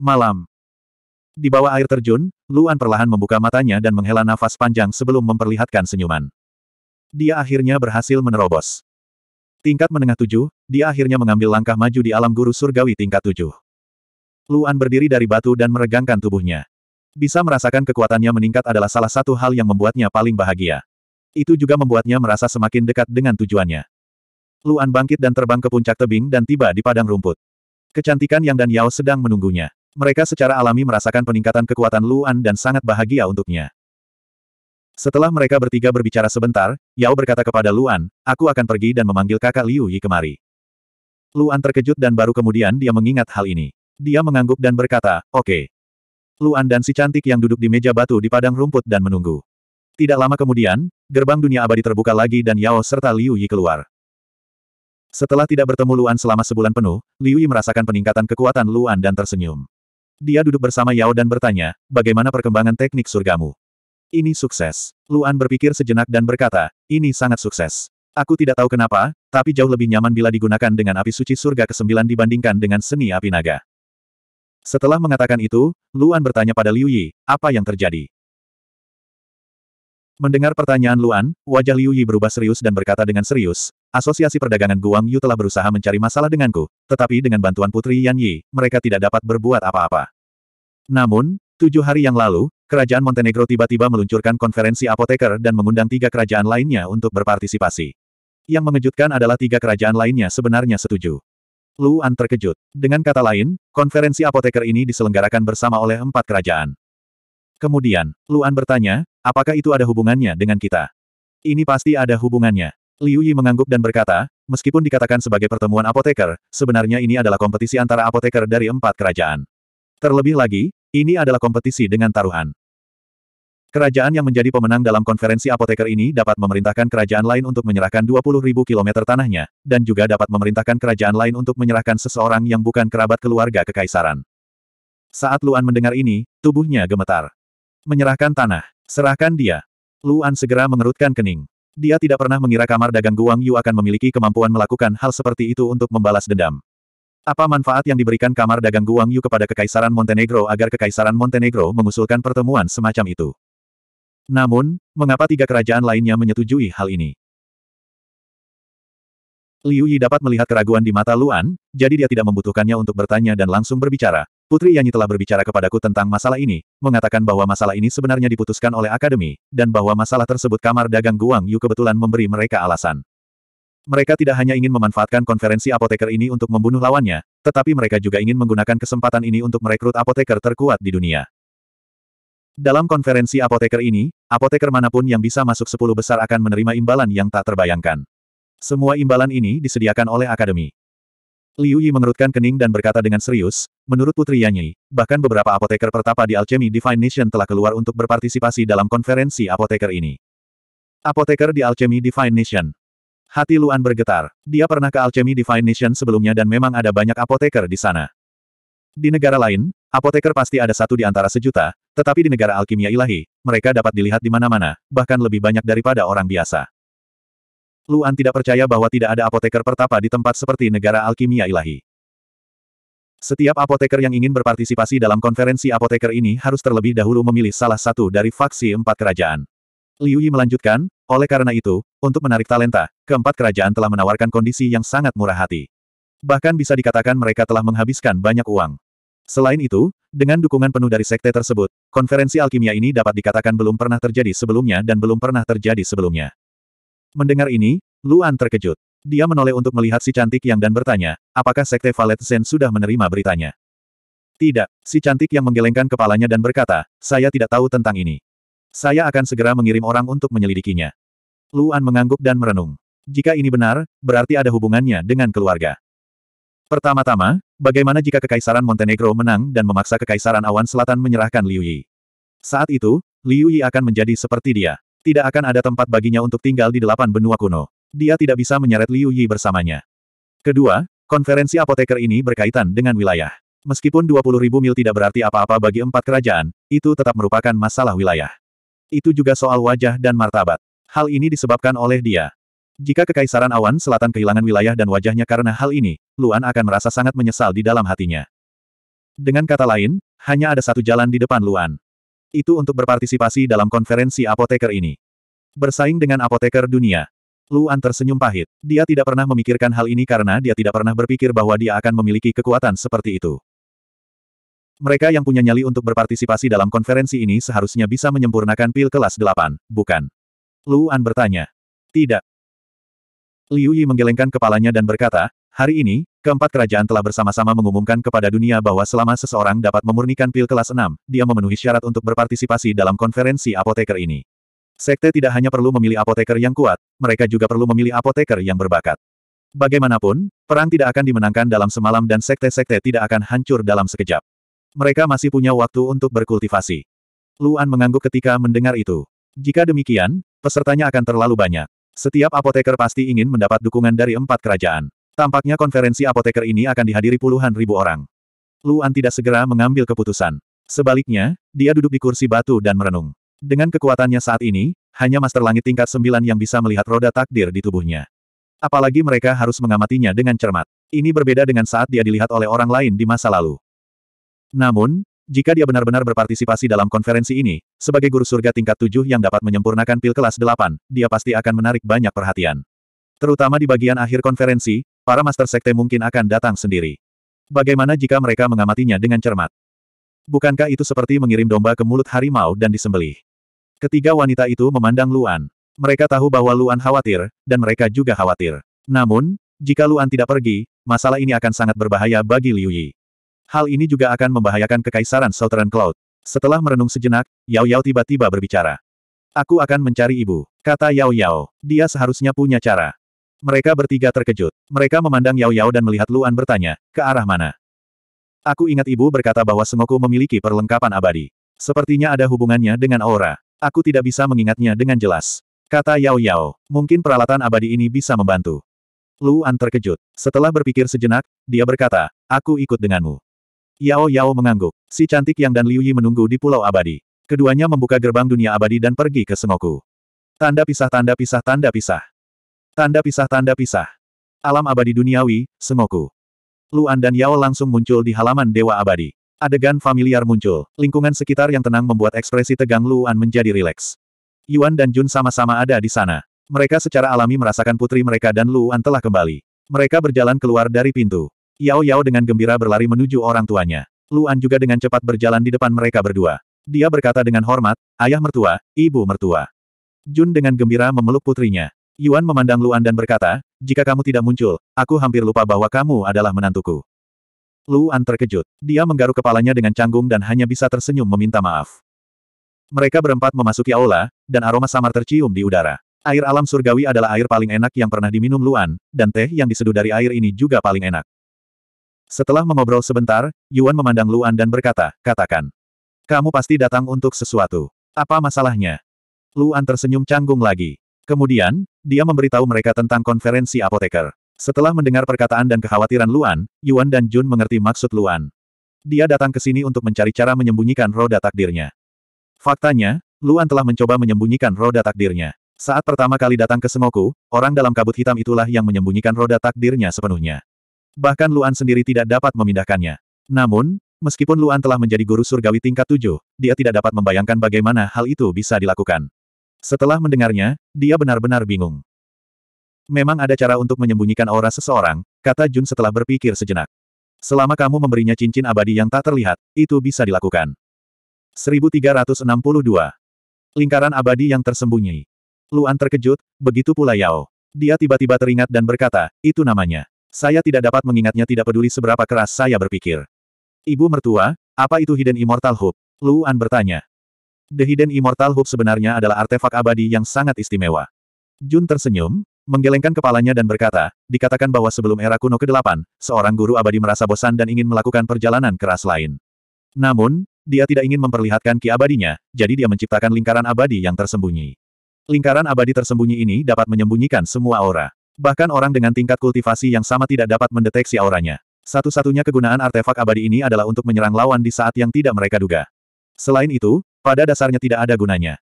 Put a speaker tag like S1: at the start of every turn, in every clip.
S1: Malam. Di bawah air terjun, Luan perlahan membuka matanya dan menghela nafas panjang sebelum memperlihatkan senyuman. Dia akhirnya berhasil menerobos. Tingkat menengah tujuh, dia akhirnya mengambil langkah maju di alam guru surgawi tingkat tujuh. Luan berdiri dari batu dan meregangkan tubuhnya. Bisa merasakan kekuatannya meningkat adalah salah satu hal yang membuatnya paling bahagia. Itu juga membuatnya merasa semakin dekat dengan tujuannya. Luan bangkit dan terbang ke puncak tebing dan tiba di padang rumput. Kecantikan Yang dan Yao sedang menunggunya. Mereka secara alami merasakan peningkatan kekuatan Luan dan sangat bahagia untuknya. Setelah mereka bertiga berbicara sebentar, Yao berkata kepada Luan, aku akan pergi dan memanggil kakak Liu Yi kemari. Luan terkejut dan baru kemudian dia mengingat hal ini. Dia mengangguk dan berkata, oke. Okay. Luan dan si cantik yang duduk di meja batu di padang rumput dan menunggu. Tidak lama kemudian, gerbang dunia abadi terbuka lagi dan Yao serta Liu Yi keluar. Setelah tidak bertemu Luan selama sebulan penuh, Liu Yi merasakan peningkatan kekuatan Luan dan tersenyum. Dia duduk bersama Yao dan bertanya, bagaimana perkembangan teknik surgamu? Ini sukses. Luan berpikir sejenak dan berkata, ini sangat sukses. Aku tidak tahu kenapa, tapi jauh lebih nyaman bila digunakan dengan api suci surga ke-9 dibandingkan dengan seni api naga. Setelah mengatakan itu, Luan bertanya pada Liu Yi, apa yang terjadi? Mendengar pertanyaan Luan, wajah Liu Yi berubah serius dan berkata dengan serius, Asosiasi Perdagangan Guang Yu telah berusaha mencari masalah denganku, tetapi dengan bantuan Putri Yan Yi, mereka tidak dapat berbuat apa-apa. Namun, tujuh hari yang lalu, Kerajaan Montenegro tiba-tiba meluncurkan konferensi apoteker dan mengundang tiga kerajaan lainnya untuk berpartisipasi. Yang mengejutkan adalah tiga kerajaan lainnya sebenarnya setuju. Luan terkejut. Dengan kata lain, konferensi apoteker ini diselenggarakan bersama oleh empat kerajaan. Kemudian, Luan bertanya, Apakah itu ada hubungannya dengan kita? Ini pasti ada hubungannya. Liu Yi mengangguk dan berkata, meskipun dikatakan sebagai pertemuan apoteker, sebenarnya ini adalah kompetisi antara apoteker dari empat kerajaan. Terlebih lagi, ini adalah kompetisi dengan taruhan. Kerajaan yang menjadi pemenang dalam konferensi apoteker ini dapat memerintahkan kerajaan lain untuk menyerahkan 20.000 km tanahnya, dan juga dapat memerintahkan kerajaan lain untuk menyerahkan seseorang yang bukan kerabat keluarga kekaisaran. Saat Luan mendengar ini, tubuhnya gemetar. Menyerahkan tanah. Serahkan dia. Luan segera mengerutkan kening. Dia tidak pernah mengira kamar dagang Guang Yu akan memiliki kemampuan melakukan hal seperti itu untuk membalas dendam. Apa manfaat yang diberikan kamar dagang Guang Yu kepada Kekaisaran Montenegro agar Kekaisaran Montenegro mengusulkan pertemuan semacam itu? Namun, mengapa tiga kerajaan lainnya menyetujui hal ini? Liu Yi dapat melihat keraguan di mata Luan, jadi dia tidak membutuhkannya untuk bertanya dan langsung berbicara. Putri Yanyi telah berbicara kepadaku tentang masalah ini, mengatakan bahwa masalah ini sebenarnya diputuskan oleh akademi, dan bahwa masalah tersebut kamar dagang Guang Yu kebetulan memberi mereka alasan. Mereka tidak hanya ingin memanfaatkan konferensi apoteker ini untuk membunuh lawannya, tetapi mereka juga ingin menggunakan kesempatan ini untuk merekrut apoteker terkuat di dunia. Dalam konferensi apoteker ini, apoteker manapun yang bisa masuk 10 besar akan menerima imbalan yang tak terbayangkan. Semua imbalan ini disediakan oleh akademi. Liu Yi mengerutkan kening dan berkata dengan serius, menurut Putri Yanyi, bahkan beberapa apoteker pertapa di Alchemy Divine Nation telah keluar untuk berpartisipasi dalam konferensi apoteker ini. Apoteker di Alchemy Divine Nation. Hati Luan bergetar. Dia pernah ke Alchemy Divine Nation sebelumnya dan memang ada banyak apoteker di sana. Di negara lain, apoteker pasti ada satu di antara sejuta, tetapi di negara alkimia ilahi, mereka dapat dilihat di mana-mana, bahkan lebih banyak daripada orang biasa. Luan tidak percaya bahwa tidak ada apoteker pertapa di tempat seperti negara alkimia ilahi. Setiap apoteker yang ingin berpartisipasi dalam konferensi apoteker ini harus terlebih dahulu memilih salah satu dari faksi empat kerajaan. Liu Yi melanjutkan, oleh karena itu, untuk menarik talenta, keempat kerajaan telah menawarkan kondisi yang sangat murah hati. Bahkan bisa dikatakan mereka telah menghabiskan banyak uang. Selain itu, dengan dukungan penuh dari sekte tersebut, konferensi alkimia ini dapat dikatakan belum pernah terjadi sebelumnya dan belum pernah terjadi sebelumnya. Mendengar ini, Luan terkejut. Dia menoleh untuk melihat si cantik yang dan bertanya, apakah Sekte Valet Zen sudah menerima beritanya? Tidak, si cantik yang menggelengkan kepalanya dan berkata, saya tidak tahu tentang ini. Saya akan segera mengirim orang untuk menyelidikinya. Luan mengangguk dan merenung. Jika ini benar, berarti ada hubungannya dengan keluarga. Pertama-tama, bagaimana jika Kekaisaran Montenegro menang dan memaksa Kekaisaran Awan Selatan menyerahkan Liu Yi? Saat itu, Liu Yi akan menjadi seperti dia. Tidak akan ada tempat baginya untuk tinggal di delapan benua kuno. Dia tidak bisa menyeret Liu Yi bersamanya. Kedua, konferensi apoteker ini berkaitan dengan wilayah. Meskipun ribu mil tidak berarti apa-apa bagi empat kerajaan, itu tetap merupakan masalah wilayah. Itu juga soal wajah dan martabat. Hal ini disebabkan oleh dia. Jika Kekaisaran Awan Selatan kehilangan wilayah dan wajahnya karena hal ini, Luan akan merasa sangat menyesal di dalam hatinya. Dengan kata lain, hanya ada satu jalan di depan Luan. Itu untuk berpartisipasi dalam konferensi apoteker ini. Bersaing dengan apoteker dunia. Luan tersenyum pahit. Dia tidak pernah memikirkan hal ini karena dia tidak pernah berpikir bahwa dia akan memiliki kekuatan seperti itu. Mereka yang punya nyali untuk berpartisipasi dalam konferensi ini seharusnya bisa menyempurnakan pil kelas 8, bukan? Luan bertanya. Tidak. Liu Yi menggelengkan kepalanya dan berkata, Hari ini, keempat kerajaan telah bersama-sama mengumumkan kepada dunia bahwa selama seseorang dapat memurnikan pil kelas 6, dia memenuhi syarat untuk berpartisipasi dalam konferensi apoteker ini. Sekte tidak hanya perlu memilih apoteker yang kuat, mereka juga perlu memilih apoteker yang berbakat. Bagaimanapun, perang tidak akan dimenangkan dalam semalam dan sekte-sekte tidak akan hancur dalam sekejap. Mereka masih punya waktu untuk berkultivasi. Luan mengangguk ketika mendengar itu. Jika demikian, pesertanya akan terlalu banyak. Setiap apoteker pasti ingin mendapat dukungan dari empat kerajaan. Tampaknya konferensi apoteker ini akan dihadiri puluhan ribu orang. Luan tidak segera mengambil keputusan. Sebaliknya, dia duduk di kursi batu dan merenung. Dengan kekuatannya saat ini, hanya Master Langit tingkat 9 yang bisa melihat roda takdir di tubuhnya. Apalagi mereka harus mengamatinya dengan cermat. Ini berbeda dengan saat dia dilihat oleh orang lain di masa lalu. Namun, jika dia benar-benar berpartisipasi dalam konferensi ini, sebagai guru surga tingkat 7 yang dapat menyempurnakan pil kelas 8, dia pasti akan menarik banyak perhatian. Terutama di bagian akhir konferensi, para master sekte mungkin akan datang sendiri. Bagaimana jika mereka mengamatinya dengan cermat? Bukankah itu seperti mengirim domba ke mulut harimau dan disembelih? Ketiga wanita itu memandang Luan. Mereka tahu bahwa Luan khawatir, dan mereka juga khawatir. Namun, jika Luan tidak pergi, masalah ini akan sangat berbahaya bagi Liu Yi. Hal ini juga akan membahayakan kekaisaran Southern Cloud. Setelah merenung sejenak, Yao Yao tiba-tiba berbicara. Aku akan mencari ibu, kata Yao Yao. Dia seharusnya punya cara. Mereka bertiga terkejut. Mereka memandang Yao Yao dan melihat Luan bertanya, ke arah mana? Aku ingat ibu berkata bahwa Sengoku memiliki perlengkapan abadi. Sepertinya ada hubungannya dengan aura. Aku tidak bisa mengingatnya dengan jelas. Kata Yao Yao, mungkin peralatan abadi ini bisa membantu. Luan terkejut. Setelah berpikir sejenak, dia berkata, aku ikut denganmu. Yao Yao mengangguk. Si cantik Yang dan Liu Yi menunggu di Pulau Abadi. Keduanya membuka gerbang dunia abadi dan pergi ke Sengoku. Tanda pisah tanda pisah tanda pisah. Tanda pisah-tanda pisah. Alam abadi duniawi, Sengoku. Luan dan Yao langsung muncul di halaman Dewa Abadi. Adegan familiar muncul, lingkungan sekitar yang tenang membuat ekspresi tegang Luan menjadi rileks. Yuan dan Jun sama-sama ada di sana. Mereka secara alami merasakan putri mereka dan Luan telah kembali. Mereka berjalan keluar dari pintu. Yao Yao dengan gembira berlari menuju orang tuanya. Luan juga dengan cepat berjalan di depan mereka berdua. Dia berkata dengan hormat, ayah mertua, ibu mertua. Jun dengan gembira memeluk putrinya. Yuan memandang Luan dan berkata, jika kamu tidak muncul, aku hampir lupa bahwa kamu adalah menantuku. Luan terkejut. Dia menggaruk kepalanya dengan canggung dan hanya bisa tersenyum meminta maaf. Mereka berempat memasuki aula, dan aroma samar tercium di udara. Air alam surgawi adalah air paling enak yang pernah diminum Luan, dan teh yang diseduh dari air ini juga paling enak. Setelah mengobrol sebentar, Yuan memandang Luan dan berkata, katakan. Kamu pasti datang untuk sesuatu. Apa masalahnya? Luan tersenyum canggung lagi. Kemudian, dia memberitahu mereka tentang konferensi apoteker. Setelah mendengar perkataan dan kekhawatiran Luan, Yuan dan Jun mengerti maksud Luan. Dia datang ke sini untuk mencari cara menyembunyikan roda takdirnya. Faktanya, Luan telah mencoba menyembunyikan roda takdirnya. Saat pertama kali datang ke Semoku, orang dalam kabut hitam itulah yang menyembunyikan roda takdirnya sepenuhnya. Bahkan Luan sendiri tidak dapat memindahkannya. Namun, meskipun Luan telah menjadi guru surgawi tingkat tujuh, dia tidak dapat membayangkan bagaimana hal itu bisa dilakukan. Setelah mendengarnya, dia benar-benar bingung. Memang ada cara untuk menyembunyikan aura seseorang, kata Jun setelah berpikir sejenak. Selama kamu memberinya cincin abadi yang tak terlihat, itu bisa dilakukan. 1362. Lingkaran abadi yang tersembunyi. Luan terkejut, begitu pula Yao. Dia tiba-tiba teringat dan berkata, itu namanya. Saya tidak dapat mengingatnya tidak peduli seberapa keras saya berpikir. Ibu mertua, apa itu Hidden Immortal Hope? Luan bertanya. The Hidden Immortal Hub sebenarnya adalah artefak abadi yang sangat istimewa. Jun tersenyum, menggelengkan kepalanya dan berkata, dikatakan bahwa sebelum era kuno ke-8, seorang guru abadi merasa bosan dan ingin melakukan perjalanan keras lain. Namun, dia tidak ingin memperlihatkan ki abadinya, jadi dia menciptakan lingkaran abadi yang tersembunyi. Lingkaran abadi tersembunyi ini dapat menyembunyikan semua aura. Bahkan orang dengan tingkat kultivasi yang sama tidak dapat mendeteksi auranya. Satu-satunya kegunaan artefak abadi ini adalah untuk menyerang lawan di saat yang tidak mereka duga. Selain itu, pada dasarnya tidak ada gunanya.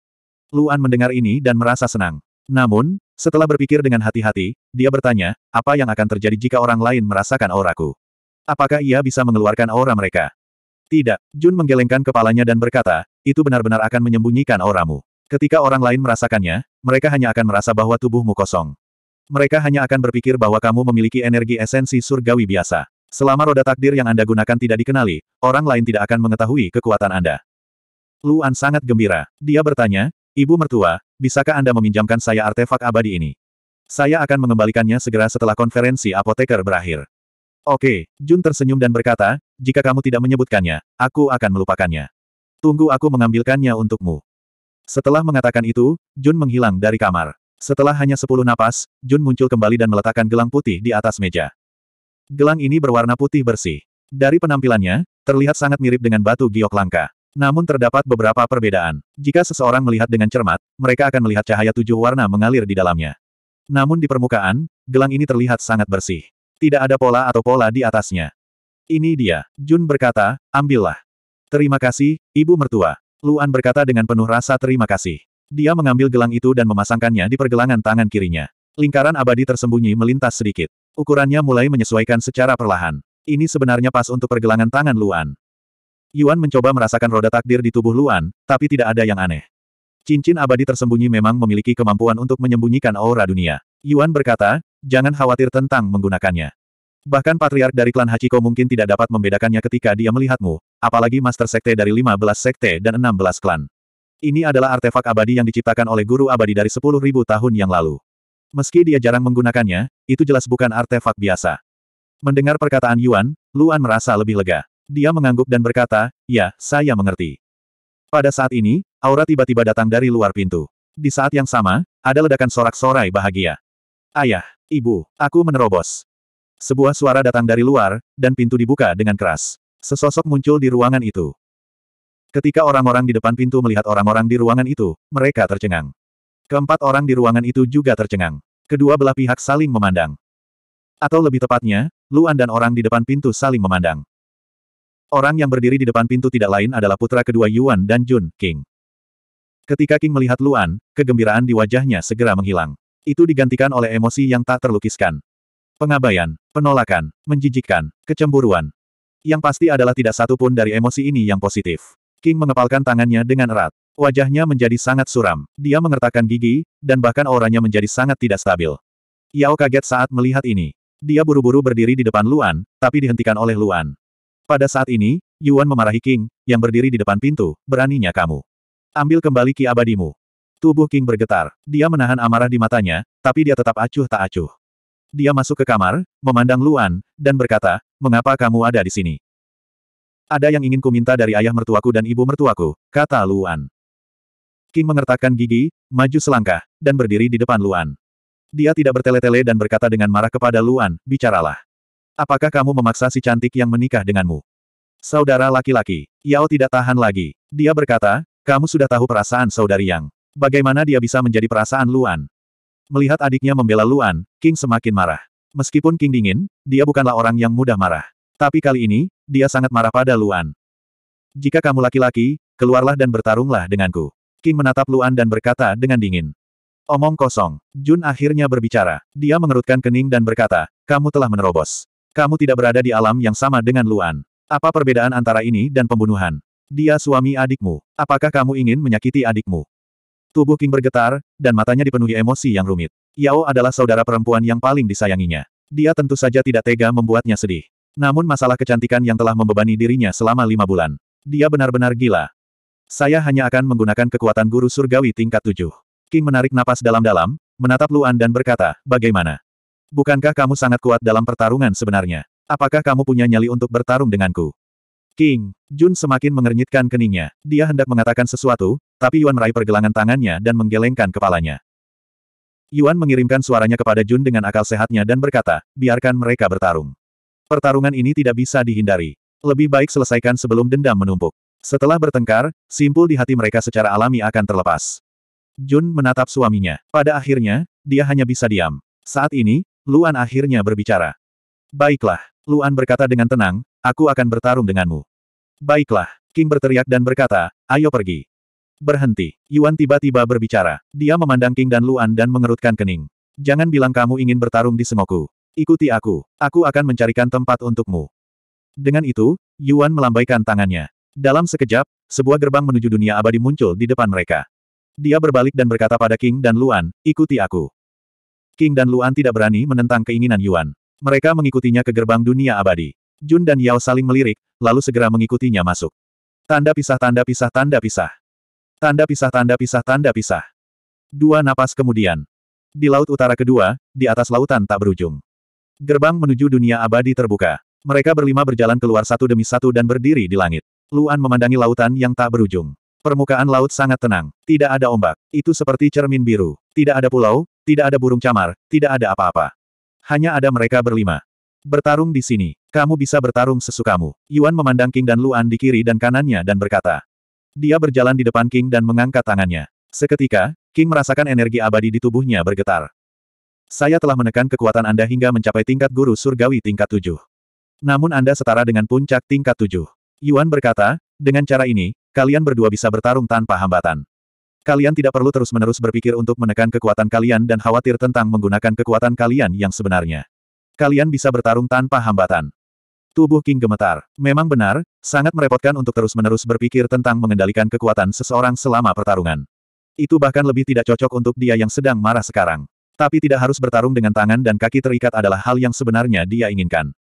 S1: Luan mendengar ini dan merasa senang. Namun, setelah berpikir dengan hati-hati, dia bertanya, apa yang akan terjadi jika orang lain merasakan auraku? Apakah ia bisa mengeluarkan aura mereka? Tidak, Jun menggelengkan kepalanya dan berkata, itu benar-benar akan menyembunyikan auramu. Ketika orang lain merasakannya, mereka hanya akan merasa bahwa tubuhmu kosong. Mereka hanya akan berpikir bahwa kamu memiliki energi esensi surgawi biasa. Selama roda takdir yang Anda gunakan tidak dikenali, orang lain tidak akan mengetahui kekuatan Anda. Luan sangat gembira. Dia bertanya, Ibu Mertua, bisakah Anda meminjamkan saya artefak abadi ini? Saya akan mengembalikannya segera setelah konferensi apoteker berakhir. Oke, Jun tersenyum dan berkata, jika kamu tidak menyebutkannya, aku akan melupakannya. Tunggu aku mengambilkannya untukmu. Setelah mengatakan itu, Jun menghilang dari kamar. Setelah hanya sepuluh napas, Jun muncul kembali dan meletakkan gelang putih di atas meja. Gelang ini berwarna putih bersih. Dari penampilannya, terlihat sangat mirip dengan batu giok langka. Namun terdapat beberapa perbedaan. Jika seseorang melihat dengan cermat, mereka akan melihat cahaya tujuh warna mengalir di dalamnya. Namun di permukaan, gelang ini terlihat sangat bersih. Tidak ada pola atau pola di atasnya. Ini dia, Jun berkata, ambillah. Terima kasih, ibu mertua. Luan berkata dengan penuh rasa terima kasih. Dia mengambil gelang itu dan memasangkannya di pergelangan tangan kirinya. Lingkaran abadi tersembunyi melintas sedikit. Ukurannya mulai menyesuaikan secara perlahan. Ini sebenarnya pas untuk pergelangan tangan Luan. Yuan mencoba merasakan roda takdir di tubuh Luan, tapi tidak ada yang aneh. Cincin abadi tersembunyi memang memiliki kemampuan untuk menyembunyikan aura dunia. Yuan berkata, jangan khawatir tentang menggunakannya. Bahkan patriark dari klan Hachiko mungkin tidak dapat membedakannya ketika dia melihatmu, apalagi master sekte dari 15 sekte dan 16 klan. Ini adalah artefak abadi yang diciptakan oleh guru abadi dari 10.000 tahun yang lalu. Meski dia jarang menggunakannya, itu jelas bukan artefak biasa. Mendengar perkataan Yuan, Luan merasa lebih lega. Dia mengangguk dan berkata, ya, saya mengerti. Pada saat ini, aura tiba-tiba datang dari luar pintu. Di saat yang sama, ada ledakan sorak-sorai bahagia. Ayah, ibu, aku menerobos. Sebuah suara datang dari luar, dan pintu dibuka dengan keras. Sesosok muncul di ruangan itu. Ketika orang-orang di depan pintu melihat orang-orang di ruangan itu, mereka tercengang. Keempat orang di ruangan itu juga tercengang. Kedua belah pihak saling memandang. Atau lebih tepatnya, Luan dan orang di depan pintu saling memandang. Orang yang berdiri di depan pintu tidak lain adalah putra kedua Yuan dan Jun, King. Ketika King melihat Luan, kegembiraan di wajahnya segera menghilang. Itu digantikan oleh emosi yang tak terlukiskan. Pengabaian, penolakan, menjijikkan, kecemburuan. Yang pasti adalah tidak satu pun dari emosi ini yang positif. King mengepalkan tangannya dengan erat. Wajahnya menjadi sangat suram. Dia mengertakkan gigi, dan bahkan auranya menjadi sangat tidak stabil. Yao kaget saat melihat ini. Dia buru-buru berdiri di depan Luan, tapi dihentikan oleh Luan. Pada saat ini, Yuan memarahi King, yang berdiri di depan pintu, beraninya kamu. Ambil kembali ki abadimu. Tubuh King bergetar, dia menahan amarah di matanya, tapi dia tetap acuh tak acuh. Dia masuk ke kamar, memandang Luan, dan berkata, mengapa kamu ada di sini? Ada yang ingin kuminta dari ayah mertuaku dan ibu mertuaku, kata Luan. King mengertakkan gigi, maju selangkah, dan berdiri di depan Luan. Dia tidak bertele-tele dan berkata dengan marah kepada Luan, bicaralah. Apakah kamu memaksa si cantik yang menikah denganmu? Saudara laki-laki, Yao tidak tahan lagi. Dia berkata, kamu sudah tahu perasaan saudari Yang. Bagaimana dia bisa menjadi perasaan Luan? Melihat adiknya membela Luan, King semakin marah. Meskipun King dingin, dia bukanlah orang yang mudah marah. Tapi kali ini, dia sangat marah pada Luan. Jika kamu laki-laki, keluarlah dan bertarunglah denganku. King menatap Luan dan berkata dengan dingin. Omong kosong, Jun akhirnya berbicara. Dia mengerutkan kening dan berkata, kamu telah menerobos. Kamu tidak berada di alam yang sama dengan Luan. Apa perbedaan antara ini dan pembunuhan? Dia suami adikmu. Apakah kamu ingin menyakiti adikmu? Tubuh King bergetar, dan matanya dipenuhi emosi yang rumit. Yao adalah saudara perempuan yang paling disayanginya. Dia tentu saja tidak tega membuatnya sedih. Namun masalah kecantikan yang telah membebani dirinya selama lima bulan. Dia benar-benar gila. Saya hanya akan menggunakan kekuatan guru surgawi tingkat tujuh. King menarik napas dalam-dalam, menatap Luan dan berkata, bagaimana? Bukankah kamu sangat kuat dalam pertarungan sebenarnya? Apakah kamu punya nyali untuk bertarung denganku? King, Jun semakin mengernyitkan keningnya. Dia hendak mengatakan sesuatu, tapi Yuan meraih pergelangan tangannya dan menggelengkan kepalanya. Yuan mengirimkan suaranya kepada Jun dengan akal sehatnya dan berkata, biarkan mereka bertarung. Pertarungan ini tidak bisa dihindari. Lebih baik selesaikan sebelum dendam menumpuk. Setelah bertengkar, simpul di hati mereka secara alami akan terlepas. Jun menatap suaminya. Pada akhirnya, dia hanya bisa diam. Saat ini, Luan akhirnya berbicara. Baiklah, Luan berkata dengan tenang, aku akan bertarung denganmu. Baiklah, King berteriak dan berkata, ayo pergi. Berhenti, Yuan tiba-tiba berbicara. Dia memandang King dan Luan dan mengerutkan kening. Jangan bilang kamu ingin bertarung di Sengoku. Ikuti aku, aku akan mencarikan tempat untukmu. Dengan itu, Yuan melambaikan tangannya. Dalam sekejap, sebuah gerbang menuju dunia abadi muncul di depan mereka. Dia berbalik dan berkata pada King dan Luan, ikuti aku. King dan Luan tidak berani menentang keinginan Yuan. Mereka mengikutinya ke gerbang dunia abadi. Jun dan Yao saling melirik, lalu segera mengikutinya masuk. Tanda pisah tanda pisah tanda pisah. Tanda pisah tanda pisah tanda pisah. Dua napas kemudian. Di Laut Utara kedua, di atas lautan tak berujung. Gerbang menuju dunia abadi terbuka. Mereka berlima berjalan keluar satu demi satu dan berdiri di langit. Luan memandangi lautan yang tak berujung. Permukaan laut sangat tenang. Tidak ada ombak. Itu seperti cermin biru. Tidak ada pulau, tidak ada burung camar, tidak ada apa-apa. Hanya ada mereka berlima. Bertarung di sini. Kamu bisa bertarung sesukamu. Yuan memandang King dan Luan di kiri dan kanannya dan berkata. Dia berjalan di depan King dan mengangkat tangannya. Seketika, King merasakan energi abadi di tubuhnya bergetar. Saya telah menekan kekuatan Anda hingga mencapai tingkat guru surgawi tingkat tujuh. Namun Anda setara dengan puncak tingkat tujuh. Yuan berkata, dengan cara ini, kalian berdua bisa bertarung tanpa hambatan. Kalian tidak perlu terus-menerus berpikir untuk menekan kekuatan kalian dan khawatir tentang menggunakan kekuatan kalian yang sebenarnya. Kalian bisa bertarung tanpa hambatan. Tubuh King gemetar. Memang benar, sangat merepotkan untuk terus-menerus berpikir tentang mengendalikan kekuatan seseorang selama pertarungan. Itu bahkan lebih tidak cocok untuk dia yang sedang marah sekarang. Tapi tidak harus bertarung dengan tangan dan kaki terikat adalah hal yang sebenarnya dia inginkan.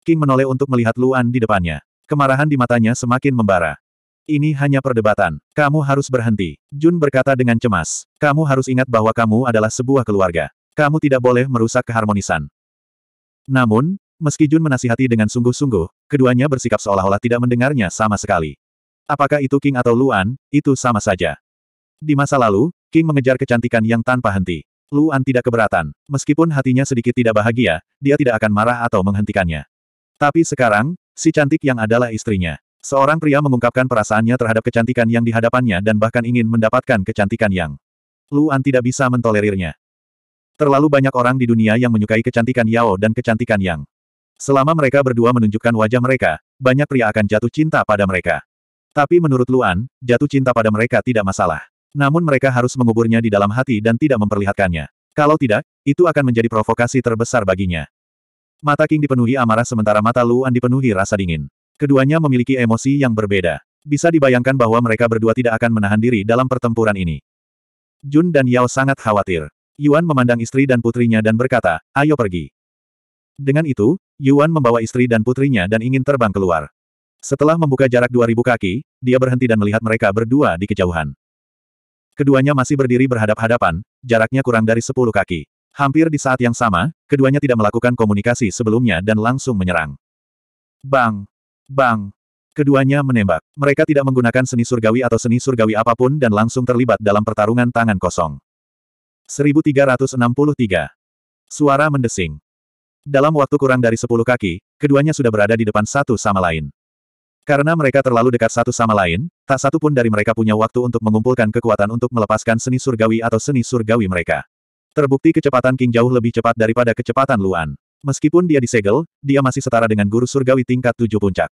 S1: King menoleh untuk melihat Luan di depannya. Kemarahan di matanya semakin membara. Ini hanya perdebatan. Kamu harus berhenti. Jun berkata dengan cemas. Kamu harus ingat bahwa kamu adalah sebuah keluarga. Kamu tidak boleh merusak keharmonisan. Namun, meski Jun menasihati dengan sungguh-sungguh, keduanya bersikap seolah-olah tidak mendengarnya sama sekali. Apakah itu King atau Luan, itu sama saja. Di masa lalu, King mengejar kecantikan yang tanpa henti. Luan tidak keberatan. Meskipun hatinya sedikit tidak bahagia, dia tidak akan marah atau menghentikannya. Tapi sekarang, Si cantik yang adalah istrinya. Seorang pria mengungkapkan perasaannya terhadap kecantikan yang dihadapannya dan bahkan ingin mendapatkan kecantikan yang. Luan tidak bisa mentolerirnya. Terlalu banyak orang di dunia yang menyukai kecantikan Yao dan kecantikan Yang. Selama mereka berdua menunjukkan wajah mereka, banyak pria akan jatuh cinta pada mereka. Tapi menurut Luan, jatuh cinta pada mereka tidak masalah. Namun mereka harus menguburnya di dalam hati dan tidak memperlihatkannya. Kalau tidak, itu akan menjadi provokasi terbesar baginya. Mata King dipenuhi amarah sementara mata Luan dipenuhi rasa dingin. Keduanya memiliki emosi yang berbeda. Bisa dibayangkan bahwa mereka berdua tidak akan menahan diri dalam pertempuran ini. Jun dan Yao sangat khawatir. Yuan memandang istri dan putrinya dan berkata, ayo pergi. Dengan itu, Yuan membawa istri dan putrinya dan ingin terbang keluar. Setelah membuka jarak 2000 kaki, dia berhenti dan melihat mereka berdua di kejauhan. Keduanya masih berdiri berhadap-hadapan, jaraknya kurang dari 10 kaki. Hampir di saat yang sama, keduanya tidak melakukan komunikasi sebelumnya dan langsung menyerang. Bang! Bang! Keduanya menembak. Mereka tidak menggunakan seni surgawi atau seni surgawi apapun dan langsung terlibat dalam pertarungan tangan kosong. 1363. Suara mendesing. Dalam waktu kurang dari 10 kaki, keduanya sudah berada di depan satu sama lain. Karena mereka terlalu dekat satu sama lain, tak satu pun dari mereka punya waktu untuk mengumpulkan kekuatan untuk melepaskan seni surgawi atau seni surgawi mereka. Terbukti kecepatan King jauh lebih cepat daripada kecepatan Luan. Meskipun dia disegel, dia masih setara dengan guru surgawi tingkat tujuh puncak.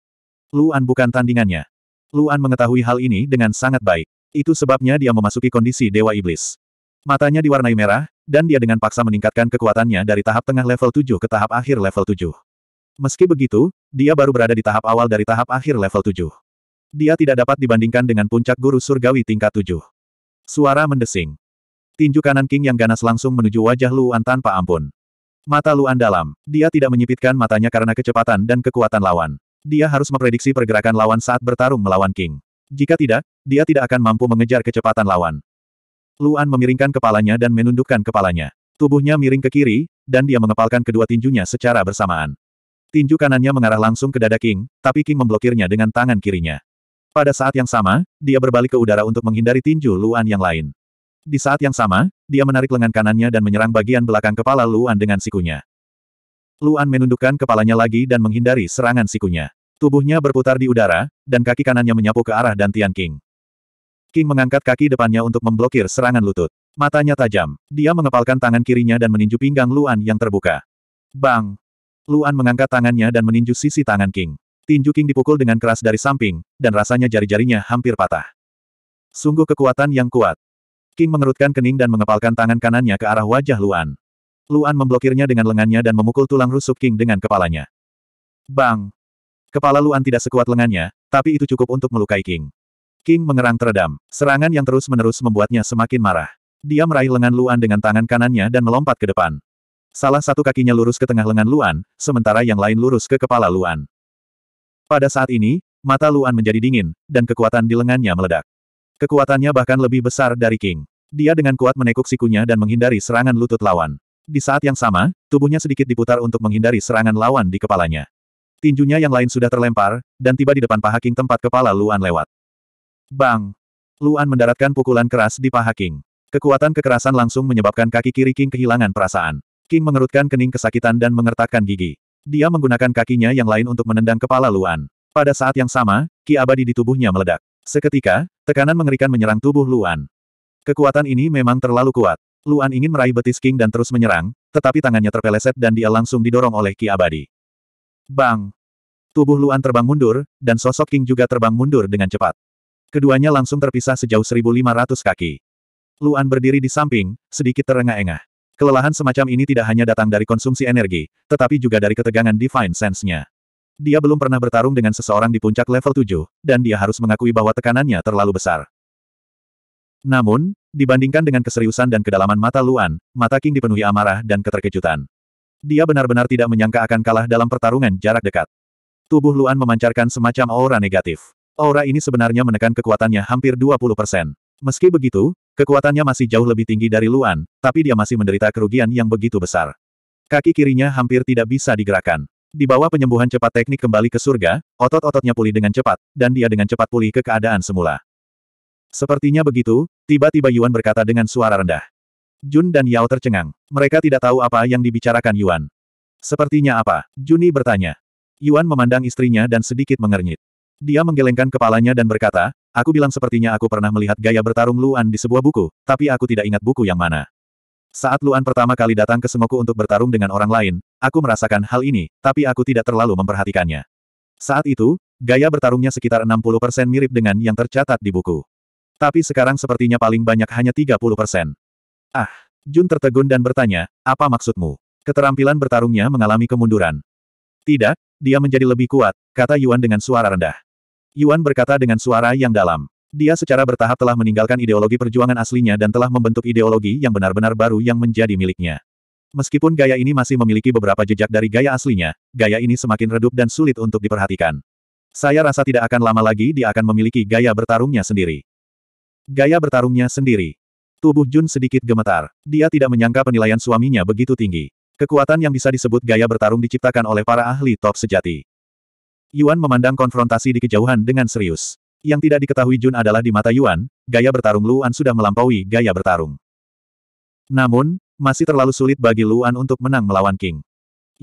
S1: Luan bukan tandingannya. Luan mengetahui hal ini dengan sangat baik. Itu sebabnya dia memasuki kondisi Dewa Iblis. Matanya diwarnai merah, dan dia dengan paksa meningkatkan kekuatannya dari tahap tengah level 7 ke tahap akhir level 7. Meski begitu, dia baru berada di tahap awal dari tahap akhir level 7. Dia tidak dapat dibandingkan dengan puncak guru surgawi tingkat 7. Suara mendesing. Tinju kanan King yang ganas langsung menuju wajah Luan tanpa ampun. Mata Luan dalam. Dia tidak menyipitkan matanya karena kecepatan dan kekuatan lawan. Dia harus memprediksi pergerakan lawan saat bertarung melawan King. Jika tidak, dia tidak akan mampu mengejar kecepatan lawan. Luan memiringkan kepalanya dan menundukkan kepalanya. Tubuhnya miring ke kiri, dan dia mengepalkan kedua tinjunya secara bersamaan. Tinju kanannya mengarah langsung ke dada King, tapi King memblokirnya dengan tangan kirinya. Pada saat yang sama, dia berbalik ke udara untuk menghindari tinju Luan yang lain. Di saat yang sama, dia menarik lengan kanannya dan menyerang bagian belakang kepala Luan dengan sikunya. Luan menundukkan kepalanya lagi dan menghindari serangan sikunya. Tubuhnya berputar di udara, dan kaki kanannya menyapu ke arah Dantian King. King mengangkat kaki depannya untuk memblokir serangan lutut. Matanya tajam. Dia mengepalkan tangan kirinya dan meninju pinggang Luan yang terbuka. Bang! Luan mengangkat tangannya dan meninju sisi tangan King. Tinju King dipukul dengan keras dari samping, dan rasanya jari-jarinya hampir patah. Sungguh kekuatan yang kuat. King mengerutkan kening dan mengepalkan tangan kanannya ke arah wajah Luan. Luan memblokirnya dengan lengannya dan memukul tulang rusuk King dengan kepalanya. Bang! Kepala Luan tidak sekuat lengannya, tapi itu cukup untuk melukai King. King mengerang teredam. Serangan yang terus-menerus membuatnya semakin marah. Dia meraih lengan Luan dengan tangan kanannya dan melompat ke depan. Salah satu kakinya lurus ke tengah lengan Luan, sementara yang lain lurus ke kepala Luan. Pada saat ini, mata Luan menjadi dingin, dan kekuatan di lengannya meledak. Kekuatannya bahkan lebih besar dari King. Dia dengan kuat menekuk sikunya dan menghindari serangan lutut lawan. Di saat yang sama, tubuhnya sedikit diputar untuk menghindari serangan lawan di kepalanya. Tinjunya yang lain sudah terlempar, dan tiba di depan paha King tempat kepala Luan lewat. Bang! Luan mendaratkan pukulan keras di paha King. Kekuatan kekerasan langsung menyebabkan kaki kiri King kehilangan perasaan. King mengerutkan kening kesakitan dan mengertakkan gigi. Dia menggunakan kakinya yang lain untuk menendang kepala Luan. Pada saat yang sama, ki abadi di tubuhnya meledak. Seketika, tekanan mengerikan menyerang tubuh Luan. Kekuatan ini memang terlalu kuat. Luan ingin meraih betis King dan terus menyerang, tetapi tangannya terpeleset dan dia langsung didorong oleh Ki Abadi. Bang! Tubuh Luan terbang mundur, dan sosok King juga terbang mundur dengan cepat. Keduanya langsung terpisah sejauh 1.500 kaki. Luan berdiri di samping, sedikit terengah-engah. Kelelahan semacam ini tidak hanya datang dari konsumsi energi, tetapi juga dari ketegangan Divine Sense-nya. Dia belum pernah bertarung dengan seseorang di puncak level 7, dan dia harus mengakui bahwa tekanannya terlalu besar. Namun, dibandingkan dengan keseriusan dan kedalaman mata Luan, mata King dipenuhi amarah dan keterkejutan. Dia benar-benar tidak menyangka akan kalah dalam pertarungan jarak dekat. Tubuh Luan memancarkan semacam aura negatif. Aura ini sebenarnya menekan kekuatannya hampir 20%. Meski begitu, kekuatannya masih jauh lebih tinggi dari Luan, tapi dia masih menderita kerugian yang begitu besar. Kaki kirinya hampir tidak bisa digerakkan. Di bawah penyembuhan cepat teknik kembali ke surga, otot-ototnya pulih dengan cepat, dan dia dengan cepat pulih ke keadaan semula. Sepertinya begitu, tiba-tiba Yuan berkata dengan suara rendah. Jun dan Yao tercengang. Mereka tidak tahu apa yang dibicarakan Yuan. Sepertinya apa? Juni bertanya. Yuan memandang istrinya dan sedikit mengernyit. Dia menggelengkan kepalanya dan berkata, aku bilang sepertinya aku pernah melihat gaya bertarung Luan di sebuah buku, tapi aku tidak ingat buku yang mana. Saat Luan pertama kali datang ke Sengoku untuk bertarung dengan orang lain, Aku merasakan hal ini, tapi aku tidak terlalu memperhatikannya. Saat itu, gaya bertarungnya sekitar 60% mirip dengan yang tercatat di buku. Tapi sekarang sepertinya paling banyak hanya 30%. Ah, Jun tertegun dan bertanya, apa maksudmu? Keterampilan bertarungnya mengalami kemunduran. Tidak, dia menjadi lebih kuat, kata Yuan dengan suara rendah. Yuan berkata dengan suara yang dalam. Dia secara bertahap telah meninggalkan ideologi perjuangan aslinya dan telah membentuk ideologi yang benar-benar baru yang menjadi miliknya. Meskipun gaya ini masih memiliki beberapa jejak dari gaya aslinya, gaya ini semakin redup dan sulit untuk diperhatikan. Saya rasa tidak akan lama lagi dia akan memiliki gaya bertarungnya sendiri. Gaya bertarungnya sendiri. Tubuh Jun sedikit gemetar. Dia tidak menyangka penilaian suaminya begitu tinggi. Kekuatan yang bisa disebut gaya bertarung diciptakan oleh para ahli top sejati. Yuan memandang konfrontasi di kejauhan dengan serius. Yang tidak diketahui Jun adalah di mata Yuan, gaya bertarung Luan sudah melampaui gaya bertarung. Namun, masih terlalu sulit bagi Luan untuk menang melawan King.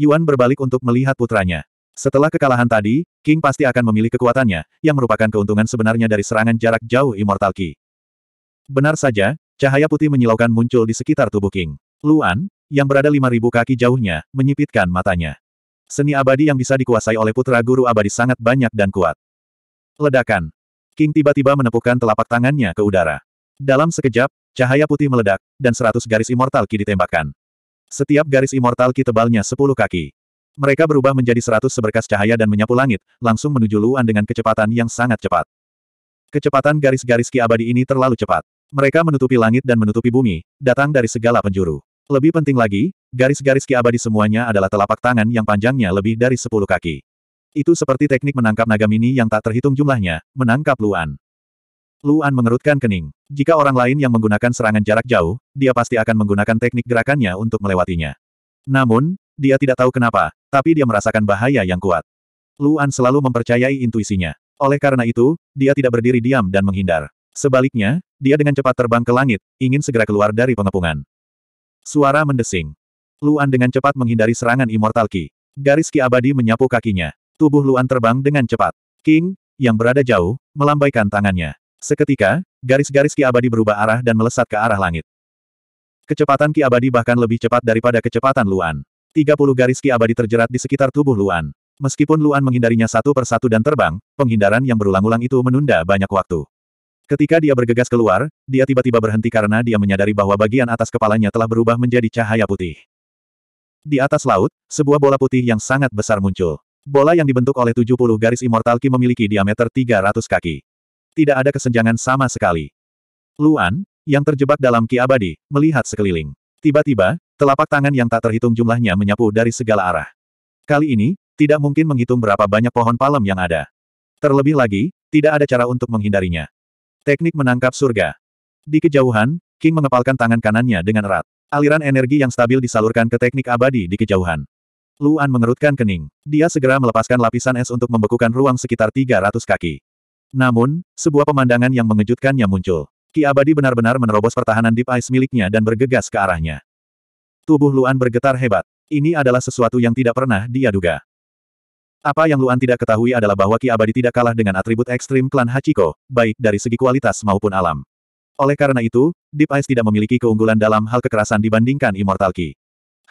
S1: Yuan berbalik untuk melihat putranya. Setelah kekalahan tadi, King pasti akan memilih kekuatannya, yang merupakan keuntungan sebenarnya dari serangan jarak jauh Immortal Ki. Benar saja, cahaya putih menyilaukan muncul di sekitar tubuh King. Luan, yang berada 5.000 kaki jauhnya, menyipitkan matanya. Seni abadi yang bisa dikuasai oleh putra guru abadi sangat banyak dan kuat. Ledakan. King tiba-tiba menepukkan telapak tangannya ke udara. Dalam sekejap, Cahaya putih meledak, dan seratus garis immortal ki ditembakkan. Setiap garis immortal ki tebalnya sepuluh kaki. Mereka berubah menjadi seratus seberkas cahaya dan menyapu langit, langsung menuju Luan dengan kecepatan yang sangat cepat. Kecepatan garis-garis ki abadi ini terlalu cepat. Mereka menutupi langit dan menutupi bumi, datang dari segala penjuru. Lebih penting lagi, garis-garis ki abadi semuanya adalah telapak tangan yang panjangnya lebih dari sepuluh kaki. Itu seperti teknik menangkap naga mini yang tak terhitung jumlahnya, menangkap Luan. Luan mengerutkan kening. Jika orang lain yang menggunakan serangan jarak jauh, dia pasti akan menggunakan teknik gerakannya untuk melewatinya. Namun, dia tidak tahu kenapa, tapi dia merasakan bahaya yang kuat. Luan selalu mempercayai intuisinya. Oleh karena itu, dia tidak berdiri diam dan menghindar. Sebaliknya, dia dengan cepat terbang ke langit, ingin segera keluar dari pengepungan. Suara mendesing. Luan dengan cepat menghindari serangan Immortal Ki. Garis Ki abadi menyapu kakinya. Tubuh Luan terbang dengan cepat. King, yang berada jauh, melambaikan tangannya. Seketika, garis-garis Ki Abadi berubah arah dan melesat ke arah langit. Kecepatan Ki Abadi bahkan lebih cepat daripada kecepatan Luan. 30 garis Ki Abadi terjerat di sekitar tubuh Luan. Meskipun Luan menghindarinya satu persatu dan terbang, penghindaran yang berulang-ulang itu menunda banyak waktu. Ketika dia bergegas keluar, dia tiba-tiba berhenti karena dia menyadari bahwa bagian atas kepalanya telah berubah menjadi cahaya putih. Di atas laut, sebuah bola putih yang sangat besar muncul. Bola yang dibentuk oleh 70 garis immortal Ki memiliki diameter 300 kaki tidak ada kesenjangan sama sekali. Luan, yang terjebak dalam ki abadi, melihat sekeliling. Tiba-tiba, telapak tangan yang tak terhitung jumlahnya menyapu dari segala arah. Kali ini, tidak mungkin menghitung berapa banyak pohon palem yang ada. Terlebih lagi, tidak ada cara untuk menghindarinya. Teknik menangkap surga. Di kejauhan, King mengepalkan tangan kanannya dengan erat. Aliran energi yang stabil disalurkan ke teknik abadi di kejauhan. Luan mengerutkan kening. Dia segera melepaskan lapisan es untuk membekukan ruang sekitar 300 kaki. Namun, sebuah pemandangan yang mengejutkannya muncul. Ki abadi benar-benar menerobos pertahanan Deep Ice miliknya dan bergegas ke arahnya. Tubuh Luan bergetar hebat. Ini adalah sesuatu yang tidak pernah dia duga. Apa yang Luan tidak ketahui adalah bahwa Ki Abadi tidak kalah dengan atribut ekstrim klan Hachiko, baik dari segi kualitas maupun alam. Oleh karena itu, Deep Ice tidak memiliki keunggulan dalam hal kekerasan dibandingkan Immortal Ki.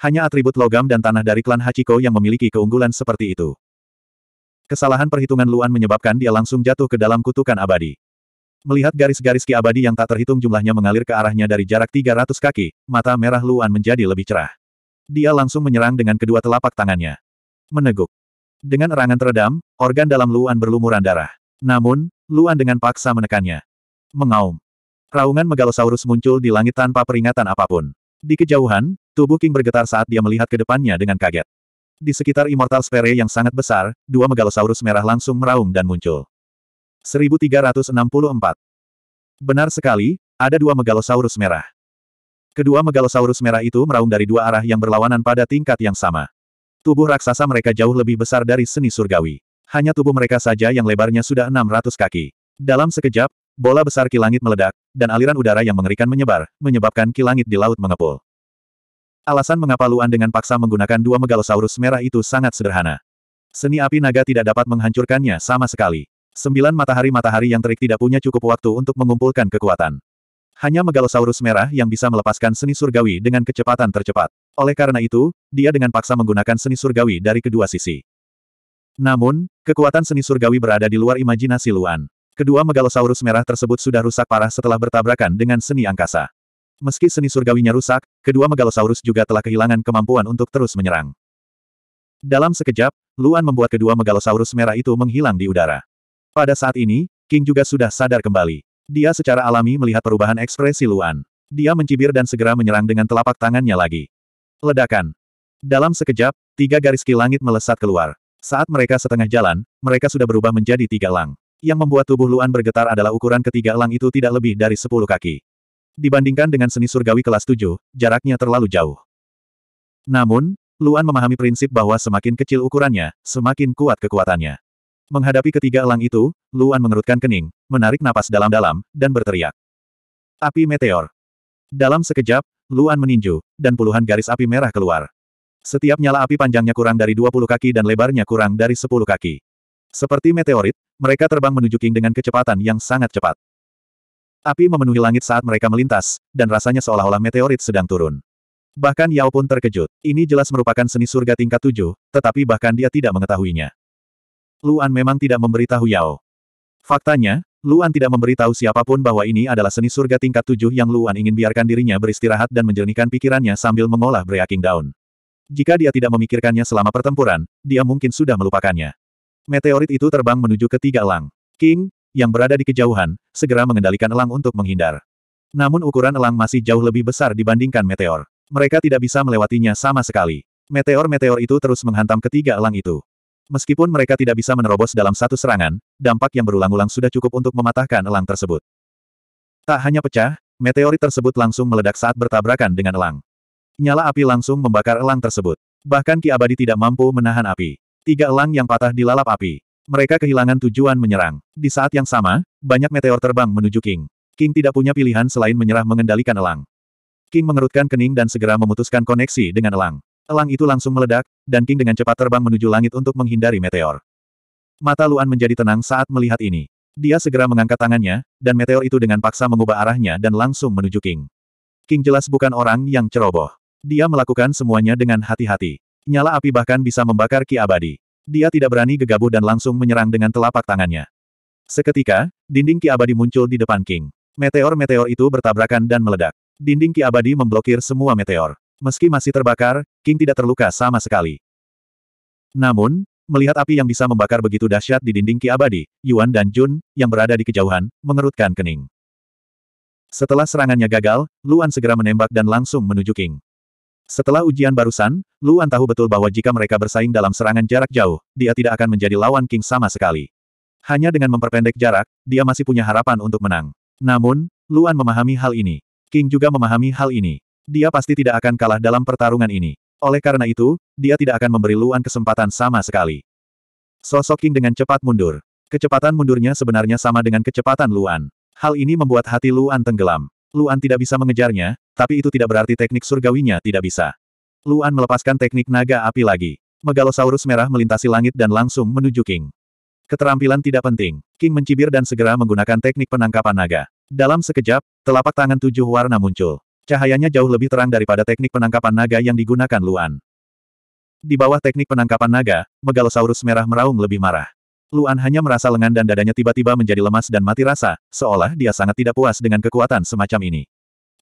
S1: Hanya atribut logam dan tanah dari klan Hachiko yang memiliki keunggulan seperti itu. Kesalahan perhitungan Luan menyebabkan dia langsung jatuh ke dalam kutukan abadi. Melihat garis-garis ki abadi yang tak terhitung jumlahnya mengalir ke arahnya dari jarak 300 kaki, mata merah Luan menjadi lebih cerah. Dia langsung menyerang dengan kedua telapak tangannya. Meneguk. Dengan erangan teredam, organ dalam Luan berlumuran darah. Namun, Luan dengan paksa menekannya. Mengaum. Raungan megalosaurus muncul di langit tanpa peringatan apapun. Di kejauhan, tubuh King bergetar saat dia melihat ke depannya dengan kaget. Di sekitar Immortal Sphere yang sangat besar, dua megalosaurus merah langsung meraung dan muncul. 1364. Benar sekali, ada dua megalosaurus merah. Kedua megalosaurus merah itu meraung dari dua arah yang berlawanan pada tingkat yang sama. Tubuh raksasa mereka jauh lebih besar dari seni surgawi. Hanya tubuh mereka saja yang lebarnya sudah 600 kaki. Dalam sekejap, bola besar kilangit meledak, dan aliran udara yang mengerikan menyebar, menyebabkan kilangit di laut mengepul. Alasan mengapa Luan dengan paksa menggunakan dua megalosaurus merah itu sangat sederhana. Seni api naga tidak dapat menghancurkannya sama sekali. Sembilan matahari-matahari yang terik tidak punya cukup waktu untuk mengumpulkan kekuatan. Hanya megalosaurus merah yang bisa melepaskan seni surgawi dengan kecepatan tercepat. Oleh karena itu, dia dengan paksa menggunakan seni surgawi dari kedua sisi. Namun, kekuatan seni surgawi berada di luar imajinasi Luan. Kedua megalosaurus merah tersebut sudah rusak parah setelah bertabrakan dengan seni angkasa. Meski seni surgawinya rusak, kedua megalosaurus juga telah kehilangan kemampuan untuk terus menyerang. Dalam sekejap, Luan membuat kedua megalosaurus merah itu menghilang di udara. Pada saat ini, King juga sudah sadar kembali. Dia secara alami melihat perubahan ekspresi Luan. Dia mencibir dan segera menyerang dengan telapak tangannya lagi. Ledakan. Dalam sekejap, tiga garis ki langit melesat keluar. Saat mereka setengah jalan, mereka sudah berubah menjadi tiga lang. Yang membuat tubuh Luan bergetar adalah ukuran ketiga elang itu tidak lebih dari sepuluh kaki dibandingkan dengan seni surgawi kelas 7, jaraknya terlalu jauh. Namun, Luan memahami prinsip bahwa semakin kecil ukurannya, semakin kuat kekuatannya. Menghadapi ketiga elang itu, Luan mengerutkan kening, menarik napas dalam-dalam, dan berteriak. Api meteor. Dalam sekejap, Luan meninju, dan puluhan garis api merah keluar. Setiap nyala api panjangnya kurang dari 20 kaki dan lebarnya kurang dari 10 kaki. Seperti meteorit, mereka terbang menuju King dengan kecepatan yang sangat cepat. Api memenuhi langit saat mereka melintas, dan rasanya seolah-olah meteorit sedang turun. Bahkan Yao pun terkejut. Ini jelas merupakan seni surga tingkat tujuh, tetapi bahkan dia tidak mengetahuinya. Luan memang tidak memberitahu Yao. Faktanya, Luan tidak memberitahu siapapun bahwa ini adalah seni surga tingkat tujuh yang Luan ingin biarkan dirinya beristirahat dan menjernihkan pikirannya sambil mengolah breaking down. Jika dia tidak memikirkannya selama pertempuran, dia mungkin sudah melupakannya. Meteorit itu terbang menuju ketiga tiga lang. King, yang berada di kejauhan, segera mengendalikan elang untuk menghindar. Namun ukuran elang masih jauh lebih besar dibandingkan meteor. Mereka tidak bisa melewatinya sama sekali. Meteor-meteor itu terus menghantam ketiga elang itu. Meskipun mereka tidak bisa menerobos dalam satu serangan, dampak yang berulang-ulang sudah cukup untuk mematahkan elang tersebut. Tak hanya pecah, meteorit tersebut langsung meledak saat bertabrakan dengan elang. Nyala api langsung membakar elang tersebut. Bahkan Ki Abadi tidak mampu menahan api. Tiga elang yang patah dilalap api. Mereka kehilangan tujuan menyerang. Di saat yang sama, banyak meteor terbang menuju King. King tidak punya pilihan selain menyerah mengendalikan elang. King mengerutkan kening dan segera memutuskan koneksi dengan elang. Elang itu langsung meledak, dan King dengan cepat terbang menuju langit untuk menghindari meteor. Mata Luan menjadi tenang saat melihat ini. Dia segera mengangkat tangannya, dan meteor itu dengan paksa mengubah arahnya dan langsung menuju King. King jelas bukan orang yang ceroboh. Dia melakukan semuanya dengan hati-hati. Nyala api bahkan bisa membakar Ki Abadi. Dia tidak berani gegabah dan langsung menyerang dengan telapak tangannya. Seketika, dinding Ki Abadi muncul di depan King. Meteor-meteor itu bertabrakan dan meledak. Dinding Ki Abadi memblokir semua meteor. Meski masih terbakar, King tidak terluka sama sekali. Namun, melihat api yang bisa membakar begitu dahsyat di dinding Ki Abadi, Yuan dan Jun, yang berada di kejauhan, mengerutkan kening. Setelah serangannya gagal, Luan segera menembak dan langsung menuju King. Setelah ujian barusan, Luan tahu betul bahwa jika mereka bersaing dalam serangan jarak jauh, dia tidak akan menjadi lawan King sama sekali. Hanya dengan memperpendek jarak, dia masih punya harapan untuk menang. Namun, Luan memahami hal ini. King juga memahami hal ini. Dia pasti tidak akan kalah dalam pertarungan ini. Oleh karena itu, dia tidak akan memberi Luan kesempatan sama sekali. Sosok King dengan cepat mundur. Kecepatan mundurnya sebenarnya sama dengan kecepatan Luan. Hal ini membuat hati Luan tenggelam. Luan tidak bisa mengejarnya, tapi itu tidak berarti teknik surgawinya tidak bisa. Luan melepaskan teknik naga api lagi. Megalosaurus merah melintasi langit dan langsung menuju King. Keterampilan tidak penting. King mencibir dan segera menggunakan teknik penangkapan naga. Dalam sekejap, telapak tangan tujuh warna muncul. Cahayanya jauh lebih terang daripada teknik penangkapan naga yang digunakan Luan. Di bawah teknik penangkapan naga, Megalosaurus merah meraung lebih marah. Luan hanya merasa lengan dan dadanya tiba-tiba menjadi lemas dan mati rasa, seolah dia sangat tidak puas dengan kekuatan semacam ini.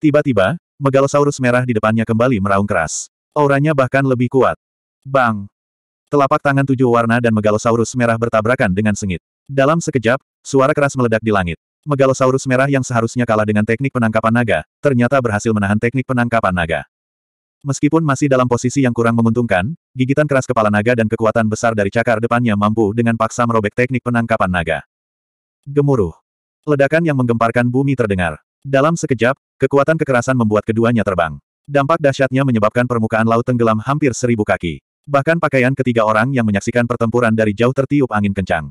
S1: Tiba-tiba, Megalosaurus merah di depannya kembali meraung keras. Auranya bahkan lebih kuat. Bang! Telapak tangan tujuh warna dan Megalosaurus merah bertabrakan dengan sengit. Dalam sekejap, suara keras meledak di langit. Megalosaurus merah yang seharusnya kalah dengan teknik penangkapan naga, ternyata berhasil menahan teknik penangkapan naga. Meskipun masih dalam posisi yang kurang menguntungkan, gigitan keras kepala naga dan kekuatan besar dari cakar depannya mampu dengan paksa merobek teknik penangkapan naga. Gemuruh. Ledakan yang menggemparkan bumi terdengar. Dalam sekejap, kekuatan kekerasan membuat keduanya terbang. Dampak dahsyatnya menyebabkan permukaan laut tenggelam hampir seribu kaki. Bahkan pakaian ketiga orang yang menyaksikan pertempuran dari jauh tertiup angin kencang.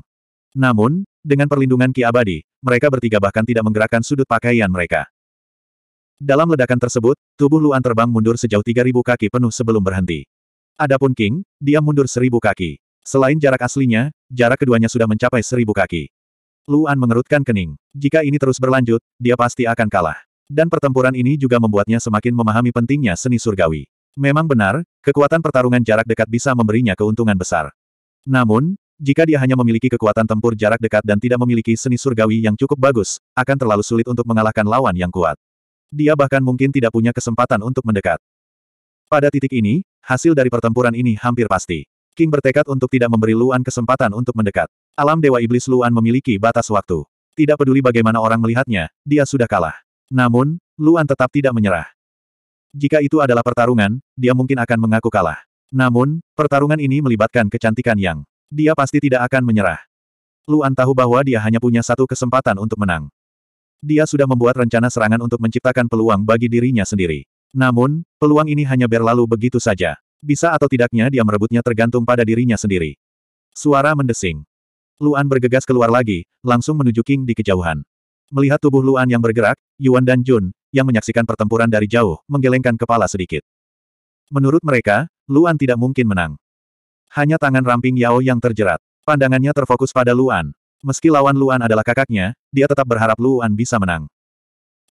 S1: Namun, dengan perlindungan Ki Abadi, mereka bertiga bahkan tidak menggerakkan sudut pakaian mereka. Dalam ledakan tersebut, tubuh Luan terbang mundur sejauh 3.000 kaki penuh sebelum berhenti. Adapun King, dia mundur 1.000 kaki. Selain jarak aslinya, jarak keduanya sudah mencapai 1.000 kaki. Luan mengerutkan kening. Jika ini terus berlanjut, dia pasti akan kalah. Dan pertempuran ini juga membuatnya semakin memahami pentingnya seni surgawi. Memang benar, kekuatan pertarungan jarak dekat bisa memberinya keuntungan besar. Namun, jika dia hanya memiliki kekuatan tempur jarak dekat dan tidak memiliki seni surgawi yang cukup bagus, akan terlalu sulit untuk mengalahkan lawan yang kuat dia bahkan mungkin tidak punya kesempatan untuk mendekat. Pada titik ini, hasil dari pertempuran ini hampir pasti. King bertekad untuk tidak memberi Luan kesempatan untuk mendekat. Alam Dewa Iblis Luan memiliki batas waktu. Tidak peduli bagaimana orang melihatnya, dia sudah kalah. Namun, Luan tetap tidak menyerah. Jika itu adalah pertarungan, dia mungkin akan mengaku kalah. Namun, pertarungan ini melibatkan kecantikan yang dia pasti tidak akan menyerah. Luan tahu bahwa dia hanya punya satu kesempatan untuk menang dia sudah membuat rencana serangan untuk menciptakan peluang bagi dirinya sendiri. Namun, peluang ini hanya berlalu begitu saja. Bisa atau tidaknya dia merebutnya tergantung pada dirinya sendiri. Suara mendesing. Luan bergegas keluar lagi, langsung menuju King di kejauhan. Melihat tubuh Luan yang bergerak, Yuan dan Jun, yang menyaksikan pertempuran dari jauh, menggelengkan kepala sedikit. Menurut mereka, Luan tidak mungkin menang. Hanya tangan ramping Yao yang terjerat. Pandangannya terfokus pada Luan. Meski lawan Luan adalah kakaknya, dia tetap berharap Luan bisa menang.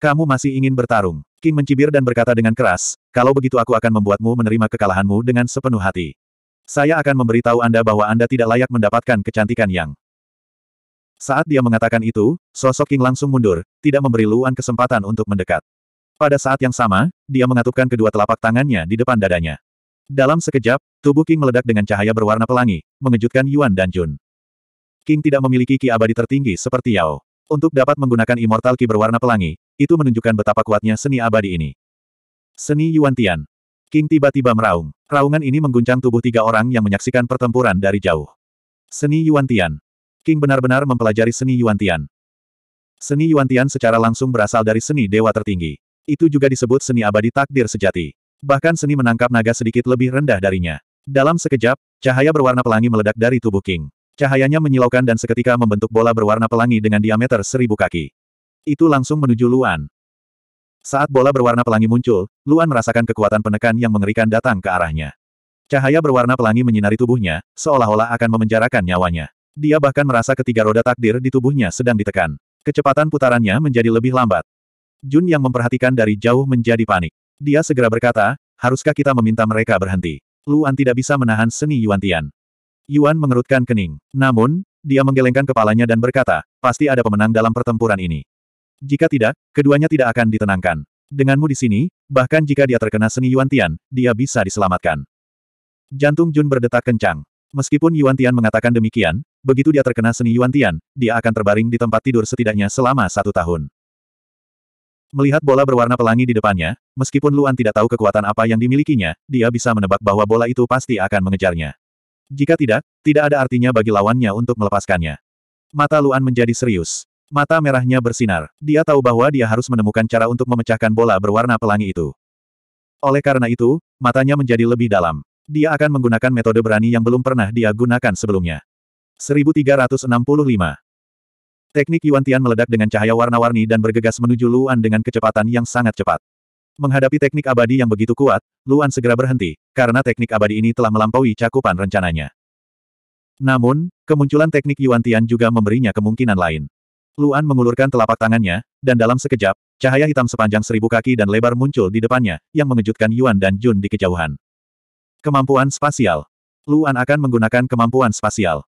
S1: Kamu masih ingin bertarung. King mencibir dan berkata dengan keras, kalau begitu aku akan membuatmu menerima kekalahanmu dengan sepenuh hati. Saya akan memberitahu Anda bahwa Anda tidak layak mendapatkan kecantikan yang. Saat dia mengatakan itu, sosok King langsung mundur, tidak memberi Luan kesempatan untuk mendekat. Pada saat yang sama, dia mengatupkan kedua telapak tangannya di depan dadanya. Dalam sekejap, tubuh King meledak dengan cahaya berwarna pelangi, mengejutkan Yuan dan Jun. King tidak memiliki ki abadi tertinggi seperti Yao. Untuk dapat menggunakan immortal ki berwarna pelangi, itu menunjukkan betapa kuatnya seni abadi ini. Seni Yuan Tian. King tiba-tiba meraung. Raungan ini mengguncang tubuh tiga orang yang menyaksikan pertempuran dari jauh. Seni Yuan Tian. King benar-benar mempelajari seni Yuan Tian. Seni Yuan Tian secara langsung berasal dari seni dewa tertinggi. Itu juga disebut seni abadi takdir sejati. Bahkan seni menangkap naga sedikit lebih rendah darinya. Dalam sekejap, cahaya berwarna pelangi meledak dari tubuh King. Cahayanya menyilaukan dan seketika membentuk bola berwarna pelangi dengan diameter seribu kaki. Itu langsung menuju Luan. Saat bola berwarna pelangi muncul, Luan merasakan kekuatan penekan yang mengerikan datang ke arahnya. Cahaya berwarna pelangi menyinari tubuhnya, seolah-olah akan memenjarakan nyawanya. Dia bahkan merasa ketiga roda takdir di tubuhnya sedang ditekan. Kecepatan putarannya menjadi lebih lambat. Jun yang memperhatikan dari jauh menjadi panik. Dia segera berkata, haruskah kita meminta mereka berhenti? Luan tidak bisa menahan seni Yuan Tian. Yuan mengerutkan kening. Namun, dia menggelengkan kepalanya dan berkata, pasti ada pemenang dalam pertempuran ini. Jika tidak, keduanya tidak akan ditenangkan. Denganmu di sini, bahkan jika dia terkena seni Yuan Tian, dia bisa diselamatkan. Jantung Jun berdetak kencang. Meskipun Yuan Tian mengatakan demikian, begitu dia terkena seni Yuan Tian, dia akan terbaring di tempat tidur setidaknya selama satu tahun. Melihat bola berwarna pelangi di depannya, meskipun Luan tidak tahu kekuatan apa yang dimilikinya, dia bisa menebak bahwa bola itu pasti akan mengejarnya. Jika tidak, tidak ada artinya bagi lawannya untuk melepaskannya. Mata Luan menjadi serius. Mata merahnya bersinar. Dia tahu bahwa dia harus menemukan cara untuk memecahkan bola berwarna pelangi itu. Oleh karena itu, matanya menjadi lebih dalam. Dia akan menggunakan metode berani yang belum pernah dia gunakan sebelumnya. 1365. Teknik Yuan Tian meledak dengan cahaya warna-warni dan bergegas menuju Luan dengan kecepatan yang sangat cepat. Menghadapi teknik abadi yang begitu kuat, Luan segera berhenti, karena teknik abadi ini telah melampaui cakupan rencananya. Namun, kemunculan teknik Yuan Tian juga memberinya kemungkinan lain. Luan mengulurkan telapak tangannya, dan dalam sekejap, cahaya hitam sepanjang seribu kaki dan lebar muncul di depannya, yang mengejutkan Yuan dan Jun di kejauhan. Kemampuan spasial. Luan akan menggunakan kemampuan spasial.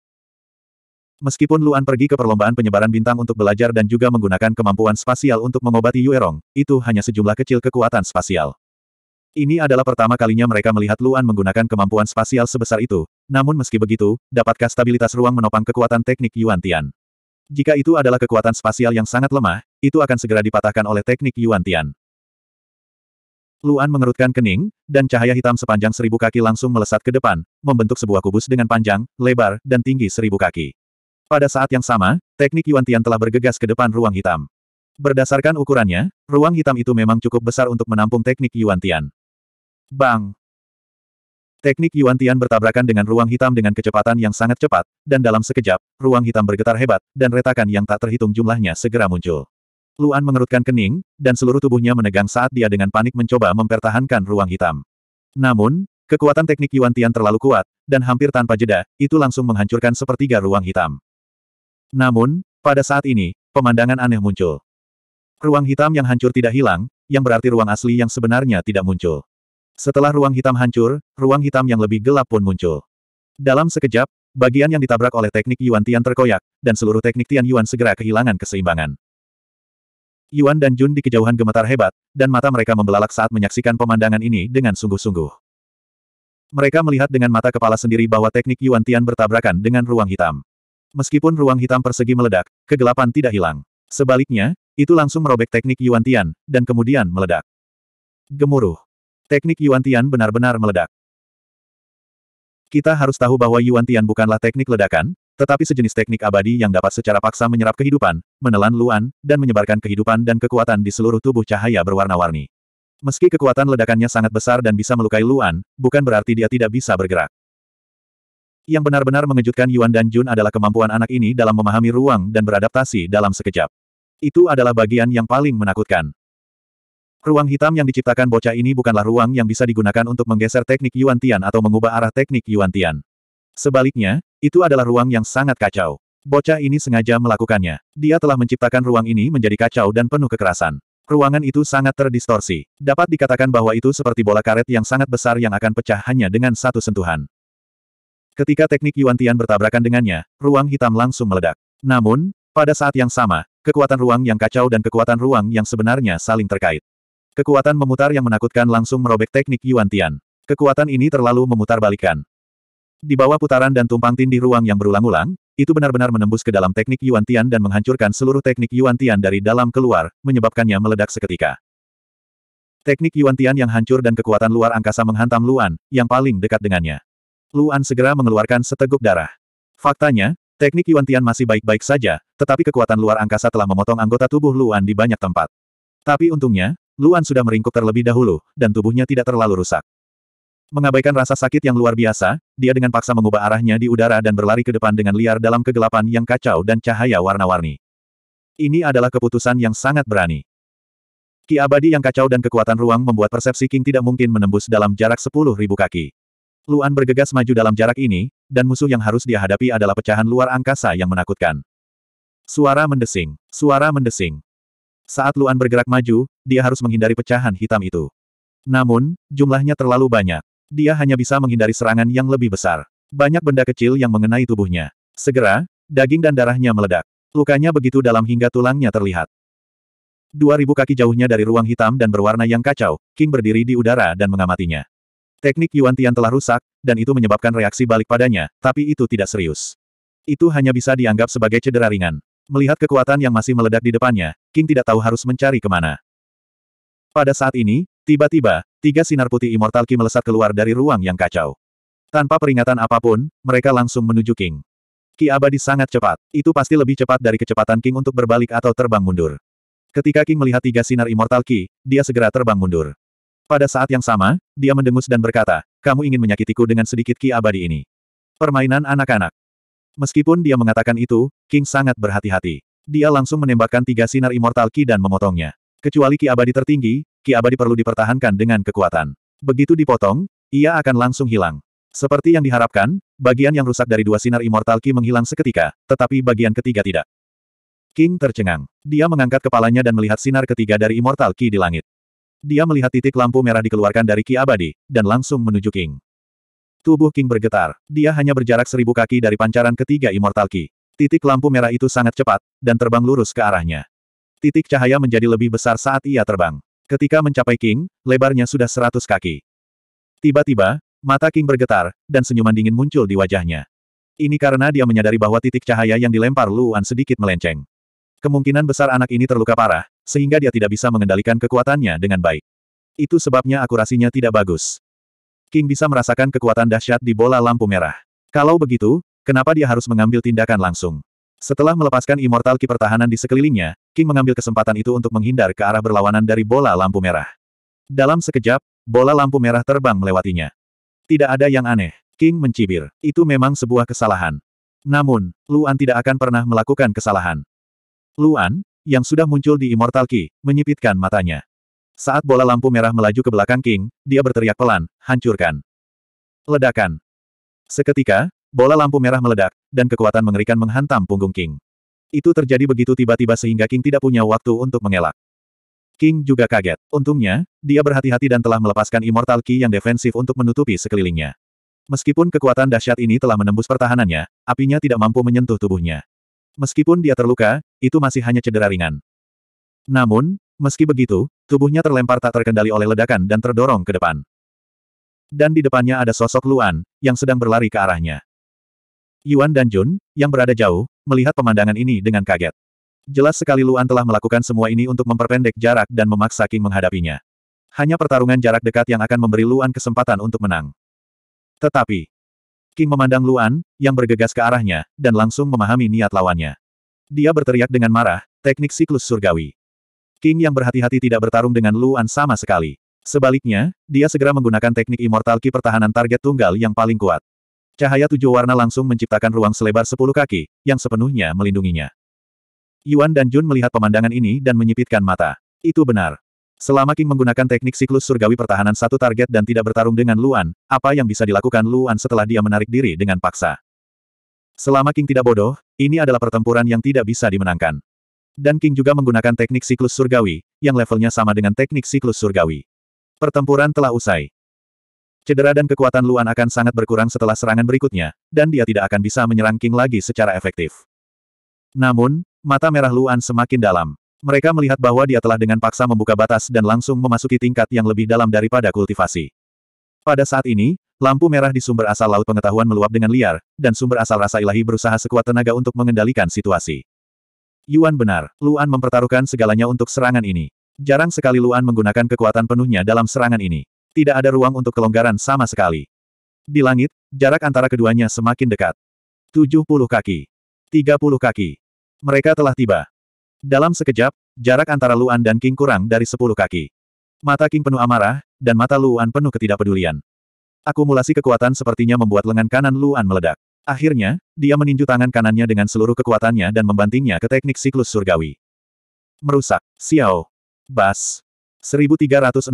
S1: Meskipun Luan pergi ke perlombaan penyebaran bintang untuk belajar dan juga menggunakan kemampuan spasial untuk mengobati Yuerong, itu hanya sejumlah kecil kekuatan spasial. Ini adalah pertama kalinya mereka melihat Luan menggunakan kemampuan spasial sebesar itu, namun meski begitu, dapatkah stabilitas ruang menopang kekuatan teknik Yuan Tian? Jika itu adalah kekuatan spasial yang sangat lemah, itu akan segera dipatahkan oleh teknik Yuan Tian. Luan mengerutkan kening, dan cahaya hitam sepanjang seribu kaki langsung melesat ke depan, membentuk sebuah kubus dengan panjang, lebar, dan tinggi seribu kaki. Pada saat yang sama, teknik Yuan Tian telah bergegas ke depan ruang hitam. Berdasarkan ukurannya, ruang hitam itu memang cukup besar untuk menampung teknik Yuan Tian. Bang! Teknik Yuan Tian bertabrakan dengan ruang hitam dengan kecepatan yang sangat cepat, dan dalam sekejap, ruang hitam bergetar hebat, dan retakan yang tak terhitung jumlahnya segera muncul. Luan mengerutkan kening, dan seluruh tubuhnya menegang saat dia dengan panik mencoba mempertahankan ruang hitam. Namun, kekuatan teknik Yuan Tian terlalu kuat, dan hampir tanpa jeda, itu langsung menghancurkan sepertiga ruang hitam. Namun, pada saat ini, pemandangan aneh muncul. Ruang hitam yang hancur tidak hilang, yang berarti ruang asli yang sebenarnya tidak muncul. Setelah ruang hitam hancur, ruang hitam yang lebih gelap pun muncul. Dalam sekejap, bagian yang ditabrak oleh teknik Yuan Tian terkoyak, dan seluruh teknik Tian Yuan segera kehilangan keseimbangan. Yuan dan Jun di kejauhan gemetar hebat, dan mata mereka membelalak saat menyaksikan pemandangan ini dengan sungguh-sungguh. Mereka melihat dengan mata kepala sendiri bahwa teknik Yuan Tian bertabrakan dengan ruang hitam. Meskipun ruang hitam persegi meledak, kegelapan tidak hilang. Sebaliknya, itu langsung merobek teknik Yuan Tian, dan kemudian meledak. Gemuruh. Teknik Yuan Tian benar-benar meledak. Kita harus tahu bahwa Yuan Tian bukanlah teknik ledakan, tetapi sejenis teknik abadi yang dapat secara paksa menyerap kehidupan, menelan luan, dan menyebarkan kehidupan dan kekuatan di seluruh tubuh cahaya berwarna-warni. Meski kekuatan ledakannya sangat besar dan bisa melukai luan, bukan berarti dia tidak bisa bergerak. Yang benar-benar mengejutkan Yuan dan Jun adalah kemampuan anak ini dalam memahami ruang dan beradaptasi dalam sekejap. Itu adalah bagian yang paling menakutkan. Ruang hitam yang diciptakan bocah ini bukanlah ruang yang bisa digunakan untuk menggeser teknik Yuan Tian atau mengubah arah teknik Yuan Tian. Sebaliknya, itu adalah ruang yang sangat kacau. Bocah ini sengaja melakukannya. Dia telah menciptakan ruang ini menjadi kacau dan penuh kekerasan. Ruangan itu sangat terdistorsi. Dapat dikatakan bahwa itu seperti bola karet yang sangat besar yang akan pecah hanya dengan satu sentuhan. Ketika teknik Yuan Tian bertabrakan dengannya, ruang hitam langsung meledak. Namun, pada saat yang sama, kekuatan ruang yang kacau dan kekuatan ruang yang sebenarnya saling terkait. Kekuatan memutar yang menakutkan langsung merobek teknik Yuan Tian. Kekuatan ini terlalu memutar balikan. Di bawah putaran dan tumpang tindih ruang yang berulang-ulang, itu benar-benar menembus ke dalam teknik Yuan Tian dan menghancurkan seluruh teknik Yuan Tian dari dalam keluar, menyebabkannya meledak seketika. Teknik Yuan Tian yang hancur dan kekuatan luar angkasa menghantam Luan, yang paling dekat dengannya. Luan segera mengeluarkan seteguk darah. Faktanya, teknik Yuan Tian masih baik-baik saja, tetapi kekuatan luar angkasa telah memotong anggota tubuh Luan di banyak tempat. Tapi untungnya, Luan sudah meringkuk terlebih dahulu, dan tubuhnya tidak terlalu rusak. Mengabaikan rasa sakit yang luar biasa, dia dengan paksa mengubah arahnya di udara dan berlari ke depan dengan liar dalam kegelapan yang kacau dan cahaya warna-warni. Ini adalah keputusan yang sangat berani. Ki abadi yang kacau dan kekuatan ruang membuat persepsi King tidak mungkin menembus dalam jarak 10.000 kaki. Luan bergegas maju dalam jarak ini, dan musuh yang harus dia hadapi adalah pecahan luar angkasa yang menakutkan. Suara mendesing, suara mendesing. Saat Luan bergerak maju, dia harus menghindari pecahan hitam itu. Namun, jumlahnya terlalu banyak. Dia hanya bisa menghindari serangan yang lebih besar. Banyak benda kecil yang mengenai tubuhnya. Segera, daging dan darahnya meledak. Lukanya begitu dalam hingga tulangnya terlihat. Dua ribu kaki jauhnya dari ruang hitam dan berwarna yang kacau, King berdiri di udara dan mengamatinya. Teknik Yuan Tian telah rusak, dan itu menyebabkan reaksi balik padanya, tapi itu tidak serius. Itu hanya bisa dianggap sebagai cedera ringan. Melihat kekuatan yang masih meledak di depannya, King tidak tahu harus mencari kemana. Pada saat ini, tiba-tiba, tiga sinar putih Immortal Ki melesat keluar dari ruang yang kacau. Tanpa peringatan apapun, mereka langsung menuju King. Ki abadi sangat cepat. Itu pasti lebih cepat dari kecepatan King untuk berbalik atau terbang mundur. Ketika King melihat tiga sinar Immortal Ki, dia segera terbang mundur. Pada saat yang sama, dia mendengus dan berkata, kamu ingin menyakitiku dengan sedikit ki abadi ini. Permainan anak-anak. Meskipun dia mengatakan itu, King sangat berhati-hati. Dia langsung menembakkan tiga sinar immortal ki dan memotongnya. Kecuali ki abadi tertinggi, ki abadi perlu dipertahankan dengan kekuatan. Begitu dipotong, ia akan langsung hilang. Seperti yang diharapkan, bagian yang rusak dari dua sinar immortal ki menghilang seketika, tetapi bagian ketiga tidak. King tercengang. Dia mengangkat kepalanya dan melihat sinar ketiga dari Immortal Ki di langit. Dia melihat titik lampu merah dikeluarkan dari Ki Abadi, dan langsung menuju King. Tubuh King bergetar. Dia hanya berjarak seribu kaki dari pancaran ketiga Immortal Ki. Titik lampu merah itu sangat cepat, dan terbang lurus ke arahnya. Titik cahaya menjadi lebih besar saat ia terbang. Ketika mencapai King, lebarnya sudah seratus kaki. Tiba-tiba, mata King bergetar, dan senyuman dingin muncul di wajahnya. Ini karena dia menyadari bahwa titik cahaya yang dilempar Luan sedikit melenceng. Kemungkinan besar anak ini terluka parah, sehingga dia tidak bisa mengendalikan kekuatannya dengan baik. Itu sebabnya akurasinya tidak bagus. King bisa merasakan kekuatan dahsyat di bola lampu merah. Kalau begitu, kenapa dia harus mengambil tindakan langsung? Setelah melepaskan immortal ki pertahanan di sekelilingnya, King mengambil kesempatan itu untuk menghindar ke arah berlawanan dari bola lampu merah. Dalam sekejap, bola lampu merah terbang melewatinya. Tidak ada yang aneh. King mencibir. Itu memang sebuah kesalahan. Namun, Luan tidak akan pernah melakukan kesalahan. Luan, yang sudah muncul di Immortal Key, menyipitkan matanya. Saat bola lampu merah melaju ke belakang King, dia berteriak pelan, hancurkan. Ledakan. Seketika, bola lampu merah meledak, dan kekuatan mengerikan menghantam punggung King. Itu terjadi begitu tiba-tiba sehingga King tidak punya waktu untuk mengelak. King juga kaget. Untungnya, dia berhati-hati dan telah melepaskan Immortal Key yang defensif untuk menutupi sekelilingnya. Meskipun kekuatan dahsyat ini telah menembus pertahanannya, apinya tidak mampu menyentuh tubuhnya. Meskipun dia terluka, itu masih hanya cedera ringan. Namun, meski begitu, tubuhnya terlempar tak terkendali oleh ledakan dan terdorong ke depan. Dan di depannya ada sosok Luan, yang sedang berlari ke arahnya. Yuan dan Jun, yang berada jauh, melihat pemandangan ini dengan kaget. Jelas sekali Luan telah melakukan semua ini untuk memperpendek jarak dan memaksa King menghadapinya. Hanya pertarungan jarak dekat yang akan memberi Luan kesempatan untuk menang. Tetapi, King memandang Luan, yang bergegas ke arahnya, dan langsung memahami niat lawannya. Dia berteriak dengan marah, teknik siklus surgawi. King yang berhati-hati tidak bertarung dengan Luan sama sekali. Sebaliknya, dia segera menggunakan teknik immortal ki pertahanan target tunggal yang paling kuat. Cahaya tujuh warna langsung menciptakan ruang selebar sepuluh kaki, yang sepenuhnya melindunginya. Yuan dan Jun melihat pemandangan ini dan menyipitkan mata. Itu benar. Selama King menggunakan teknik siklus surgawi pertahanan satu target dan tidak bertarung dengan Luan, apa yang bisa dilakukan Luan setelah dia menarik diri dengan paksa? Selama King tidak bodoh, ini adalah pertempuran yang tidak bisa dimenangkan. Dan King juga menggunakan teknik siklus surgawi, yang levelnya sama dengan teknik siklus surgawi. Pertempuran telah usai. Cedera dan kekuatan Luan akan sangat berkurang setelah serangan berikutnya, dan dia tidak akan bisa menyerang King lagi secara efektif. Namun, mata merah Luan semakin dalam. Mereka melihat bahwa dia telah dengan paksa membuka batas dan langsung memasuki tingkat yang lebih dalam daripada kultivasi. Pada saat ini, lampu merah di sumber asal laut pengetahuan meluap dengan liar, dan sumber asal rasa ilahi berusaha sekuat tenaga untuk mengendalikan situasi. Yuan benar, Luan mempertaruhkan segalanya untuk serangan ini. Jarang sekali Luan menggunakan kekuatan penuhnya dalam serangan ini. Tidak ada ruang untuk kelonggaran sama sekali. Di langit, jarak antara keduanya semakin dekat. 70 kaki. 30 kaki. Mereka telah tiba. Dalam sekejap, jarak antara Luan dan King kurang dari 10 kaki. Mata King penuh amarah, dan mata Luan penuh ketidakpedulian. Akumulasi kekuatan sepertinya membuat lengan kanan Luan meledak. Akhirnya, dia meninju tangan kanannya dengan seluruh kekuatannya dan membantingnya ke teknik siklus surgawi. Merusak. Xiao. Bas. 1366.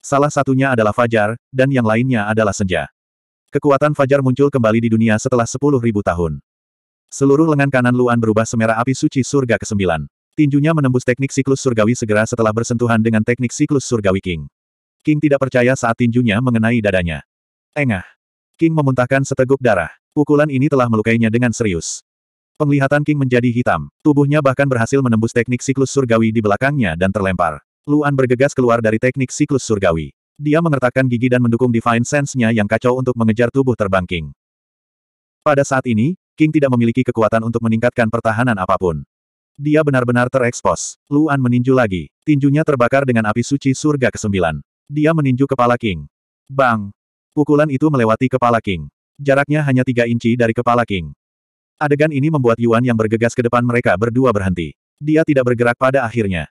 S1: Salah satunya adalah Fajar, dan yang lainnya adalah Senja. Kekuatan Fajar muncul kembali di dunia setelah 10.000 tahun. Seluruh lengan kanan Luan berubah semerah api suci surga ke-9. Tinjunya menembus teknik siklus surgawi segera setelah bersentuhan dengan teknik siklus surgawi King. King tidak percaya saat tinjunya mengenai dadanya. Engah. King memuntahkan seteguk darah. Pukulan ini telah melukainya dengan serius. Penglihatan King menjadi hitam. Tubuhnya bahkan berhasil menembus teknik siklus surgawi di belakangnya dan terlempar. Luan bergegas keluar dari teknik siklus surgawi. Dia mengertakkan gigi dan mendukung Divine Sense-nya yang kacau untuk mengejar tubuh terbang King. Pada saat ini, King tidak memiliki kekuatan untuk meningkatkan pertahanan apapun. Dia benar-benar terekspos. Luan meninju lagi. Tinjunya terbakar dengan api suci surga ke-9. Dia meninju kepala King. Bang! Pukulan itu melewati kepala King. Jaraknya hanya tiga inci dari kepala King. Adegan ini membuat Yuan yang bergegas ke depan mereka berdua berhenti. Dia tidak bergerak pada akhirnya.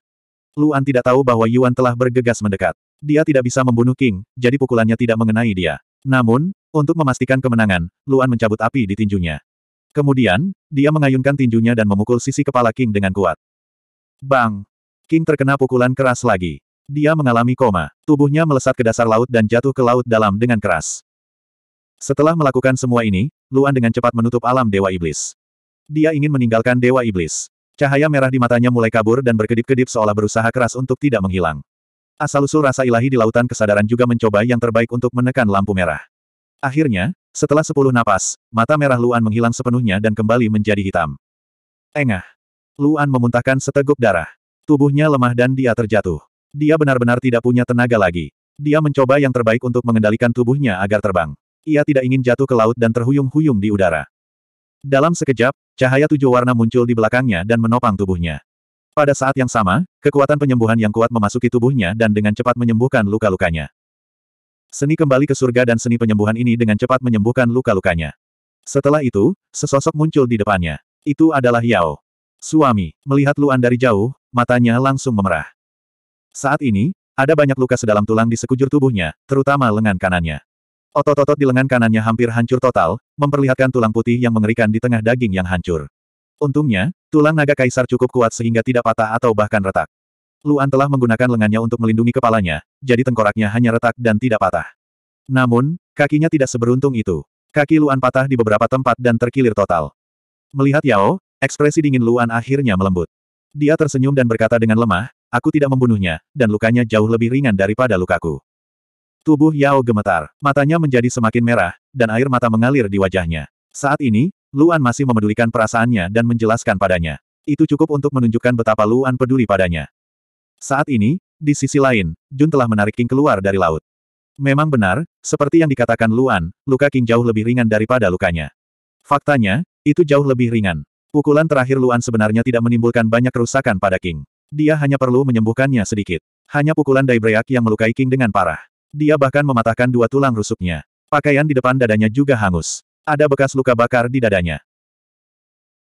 S1: Luan tidak tahu bahwa Yuan telah bergegas mendekat. Dia tidak bisa membunuh King, jadi pukulannya tidak mengenai dia. Namun, untuk memastikan kemenangan, Luan mencabut api di tinjunya. Kemudian, dia mengayunkan tinjunya dan memukul sisi kepala King dengan kuat. Bang! King terkena pukulan keras lagi. Dia mengalami koma. Tubuhnya melesat ke dasar laut dan jatuh ke laut dalam dengan keras. Setelah melakukan semua ini, Luan dengan cepat menutup alam Dewa Iblis. Dia ingin meninggalkan Dewa Iblis. Cahaya merah di matanya mulai kabur dan berkedip-kedip seolah berusaha keras untuk tidak menghilang. Asal-usul rasa ilahi di lautan kesadaran juga mencoba yang terbaik untuk menekan lampu merah. Akhirnya, setelah sepuluh napas, mata merah Luan menghilang sepenuhnya dan kembali menjadi hitam. Engah. Luan memuntahkan seteguk darah. Tubuhnya lemah dan dia terjatuh. Dia benar-benar tidak punya tenaga lagi. Dia mencoba yang terbaik untuk mengendalikan tubuhnya agar terbang. Ia tidak ingin jatuh ke laut dan terhuyung-huyung di udara. Dalam sekejap, cahaya tujuh warna muncul di belakangnya dan menopang tubuhnya. Pada saat yang sama, kekuatan penyembuhan yang kuat memasuki tubuhnya dan dengan cepat menyembuhkan luka-lukanya. Seni kembali ke surga dan seni penyembuhan ini dengan cepat menyembuhkan luka-lukanya. Setelah itu, sesosok muncul di depannya. Itu adalah Yao. Suami, melihat Luan dari jauh, matanya langsung memerah. Saat ini, ada banyak luka sedalam tulang di sekujur tubuhnya, terutama lengan kanannya. Otot-otot di lengan kanannya hampir hancur total, memperlihatkan tulang putih yang mengerikan di tengah daging yang hancur. Untungnya, tulang naga kaisar cukup kuat sehingga tidak patah atau bahkan retak. Luan telah menggunakan lengannya untuk melindungi kepalanya, jadi tengkoraknya hanya retak dan tidak patah. Namun, kakinya tidak seberuntung itu. Kaki Luan patah di beberapa tempat dan terkilir total. Melihat Yao, ekspresi dingin Luan akhirnya melembut. Dia tersenyum dan berkata dengan lemah, aku tidak membunuhnya, dan lukanya jauh lebih ringan daripada lukaku. Tubuh Yao gemetar, matanya menjadi semakin merah, dan air mata mengalir di wajahnya. Saat ini, Luan masih memedulikan perasaannya dan menjelaskan padanya. Itu cukup untuk menunjukkan betapa Luan peduli padanya. Saat ini, di sisi lain, Jun telah menarik King keluar dari laut. Memang benar, seperti yang dikatakan Luan, luka King jauh lebih ringan daripada lukanya. Faktanya, itu jauh lebih ringan. Pukulan terakhir Luan sebenarnya tidak menimbulkan banyak kerusakan pada King. Dia hanya perlu menyembuhkannya sedikit. Hanya pukulan Daibreak yang melukai King dengan parah. Dia bahkan mematahkan dua tulang rusuknya. Pakaian di depan dadanya juga hangus. Ada bekas luka bakar di dadanya.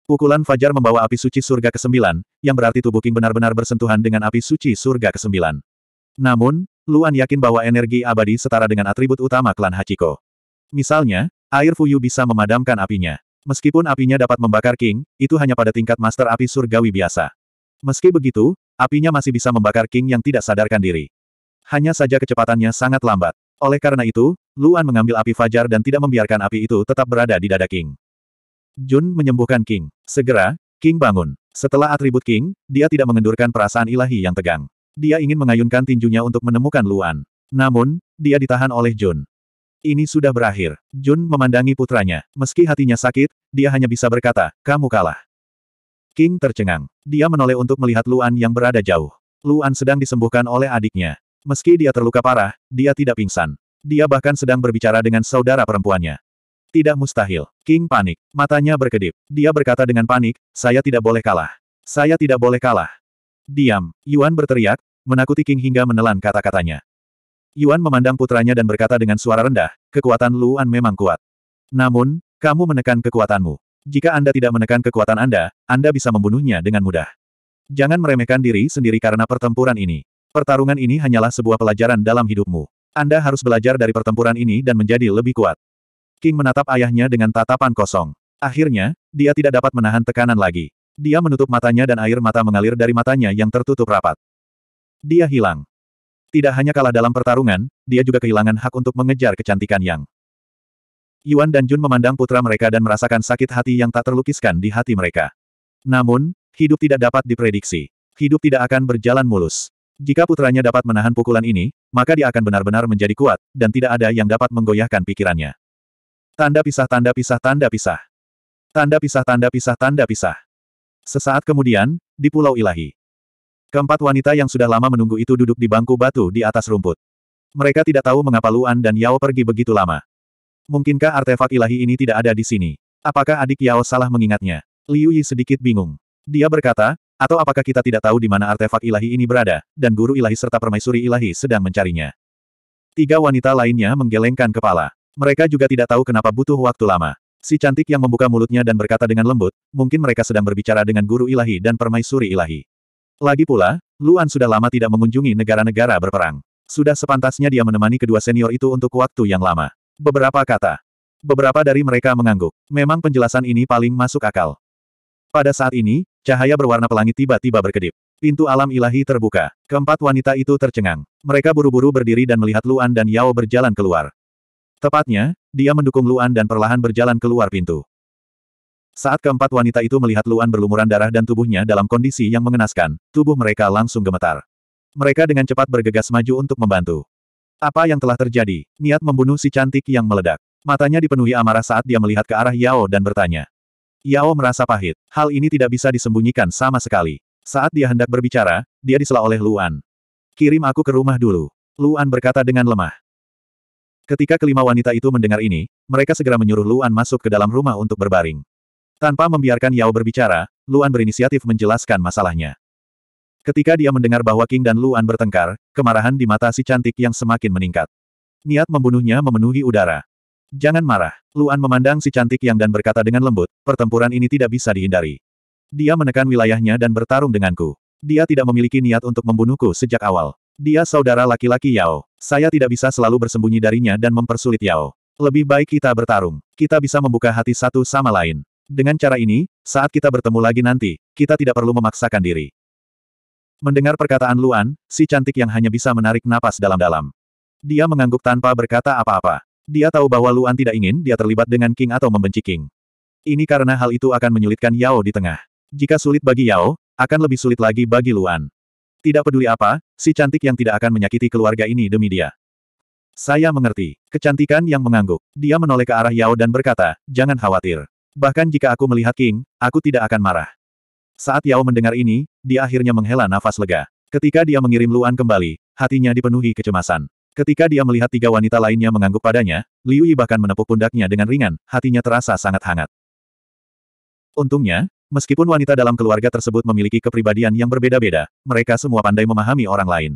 S1: Pukulan fajar membawa api suci surga ke-9, yang berarti tubuh King benar-benar bersentuhan dengan api suci surga ke-9. Namun, Luan yakin bahwa energi abadi setara dengan atribut utama klan Hachiko. Misalnya, air Fuyu bisa memadamkan apinya. Meskipun apinya dapat membakar King, itu hanya pada tingkat master api surgawi biasa. Meski begitu, apinya masih bisa membakar King yang tidak sadarkan diri. Hanya saja kecepatannya sangat lambat. Oleh karena itu, Luan mengambil api fajar dan tidak membiarkan api itu tetap berada di dada King. Jun menyembuhkan King. Segera, King bangun. Setelah atribut King, dia tidak mengendurkan perasaan ilahi yang tegang. Dia ingin mengayunkan tinjunya untuk menemukan Luan. Namun, dia ditahan oleh Jun. Ini sudah berakhir. Jun memandangi putranya. Meski hatinya sakit, dia hanya bisa berkata, kamu kalah. King tercengang. Dia menoleh untuk melihat Luan yang berada jauh. Luan sedang disembuhkan oleh adiknya. Meski dia terluka parah, dia tidak pingsan. Dia bahkan sedang berbicara dengan saudara perempuannya. Tidak mustahil. King panik. Matanya berkedip. Dia berkata dengan panik, saya tidak boleh kalah. Saya tidak boleh kalah. Diam. Yuan berteriak, menakuti King hingga menelan kata-katanya. Yuan memandang putranya dan berkata dengan suara rendah, kekuatan Luan memang kuat. Namun, kamu menekan kekuatanmu. Jika Anda tidak menekan kekuatan Anda, Anda bisa membunuhnya dengan mudah. Jangan meremehkan diri sendiri karena pertempuran ini. Pertarungan ini hanyalah sebuah pelajaran dalam hidupmu. Anda harus belajar dari pertempuran ini dan menjadi lebih kuat. King menatap ayahnya dengan tatapan kosong. Akhirnya, dia tidak dapat menahan tekanan lagi. Dia menutup matanya dan air mata mengalir dari matanya yang tertutup rapat. Dia hilang. Tidak hanya kalah dalam pertarungan, dia juga kehilangan hak untuk mengejar kecantikan Yang. Yuan dan Jun memandang putra mereka dan merasakan sakit hati yang tak terlukiskan di hati mereka. Namun, hidup tidak dapat diprediksi. Hidup tidak akan berjalan mulus. Jika putranya dapat menahan pukulan ini, maka dia akan benar-benar menjadi kuat, dan tidak ada yang dapat menggoyahkan pikirannya. Tanda pisah tanda pisah tanda pisah. Tanda pisah tanda pisah tanda pisah. Sesaat kemudian, di Pulau Ilahi. Keempat wanita yang sudah lama menunggu itu duduk di bangku batu di atas rumput. Mereka tidak tahu mengapa Luan dan Yao pergi begitu lama. Mungkinkah artefak ilahi ini tidak ada di sini? Apakah adik Yao salah mengingatnya? Liu Yi sedikit bingung. Dia berkata, atau apakah kita tidak tahu di mana artefak ilahi ini berada, dan guru ilahi serta permaisuri ilahi sedang mencarinya. Tiga wanita lainnya menggelengkan kepala. Mereka juga tidak tahu kenapa butuh waktu lama. Si cantik yang membuka mulutnya dan berkata dengan lembut, mungkin mereka sedang berbicara dengan guru ilahi dan permaisuri ilahi. Lagi pula, Luan sudah lama tidak mengunjungi negara-negara berperang. Sudah sepantasnya dia menemani kedua senior itu untuk waktu yang lama. Beberapa kata. Beberapa dari mereka mengangguk. Memang penjelasan ini paling masuk akal. Pada saat ini, cahaya berwarna pelangi tiba-tiba berkedip. Pintu alam ilahi terbuka. Keempat wanita itu tercengang. Mereka buru-buru berdiri dan melihat Luan dan Yao berjalan keluar. Tepatnya, dia mendukung Luan dan perlahan berjalan keluar pintu. Saat keempat wanita itu melihat Luan berlumuran darah dan tubuhnya dalam kondisi yang mengenaskan, tubuh mereka langsung gemetar. Mereka dengan cepat bergegas maju untuk membantu. Apa yang telah terjadi? Niat membunuh si cantik yang meledak. Matanya dipenuhi amarah saat dia melihat ke arah Yao dan bertanya. Yao merasa pahit. Hal ini tidak bisa disembunyikan sama sekali. Saat dia hendak berbicara, dia disela oleh Luan. Kirim aku ke rumah dulu. Luan berkata dengan lemah. Ketika kelima wanita itu mendengar ini, mereka segera menyuruh Luan masuk ke dalam rumah untuk berbaring. Tanpa membiarkan Yao berbicara, Luan berinisiatif menjelaskan masalahnya. Ketika dia mendengar bahwa King dan Luan bertengkar, kemarahan di mata si cantik yang semakin meningkat. Niat membunuhnya memenuhi udara. Jangan marah. Luan memandang si cantik yang dan berkata dengan lembut, pertempuran ini tidak bisa dihindari. Dia menekan wilayahnya dan bertarung denganku. Dia tidak memiliki niat untuk membunuhku sejak awal. Dia saudara laki-laki Yao. Saya tidak bisa selalu bersembunyi darinya dan mempersulit Yao. Lebih baik kita bertarung. Kita bisa membuka hati satu sama lain. Dengan cara ini, saat kita bertemu lagi nanti, kita tidak perlu memaksakan diri. Mendengar perkataan Luan, si cantik yang hanya bisa menarik napas dalam-dalam. Dia mengangguk tanpa berkata apa-apa. Dia tahu bahwa Luan tidak ingin dia terlibat dengan King atau membenci King. Ini karena hal itu akan menyulitkan Yao di tengah. Jika sulit bagi Yao, akan lebih sulit lagi bagi Luan. Tidak peduli apa, si cantik yang tidak akan menyakiti keluarga ini demi dia. Saya mengerti. Kecantikan yang mengangguk. Dia menoleh ke arah Yao dan berkata, jangan khawatir. Bahkan jika aku melihat King, aku tidak akan marah. Saat Yao mendengar ini, dia akhirnya menghela nafas lega. Ketika dia mengirim Luan kembali, hatinya dipenuhi kecemasan. Ketika dia melihat tiga wanita lainnya mengangguk padanya, Liu Yi bahkan menepuk pundaknya dengan ringan, hatinya terasa sangat hangat. Untungnya, Meskipun wanita dalam keluarga tersebut memiliki kepribadian yang berbeda-beda, mereka semua pandai memahami orang lain.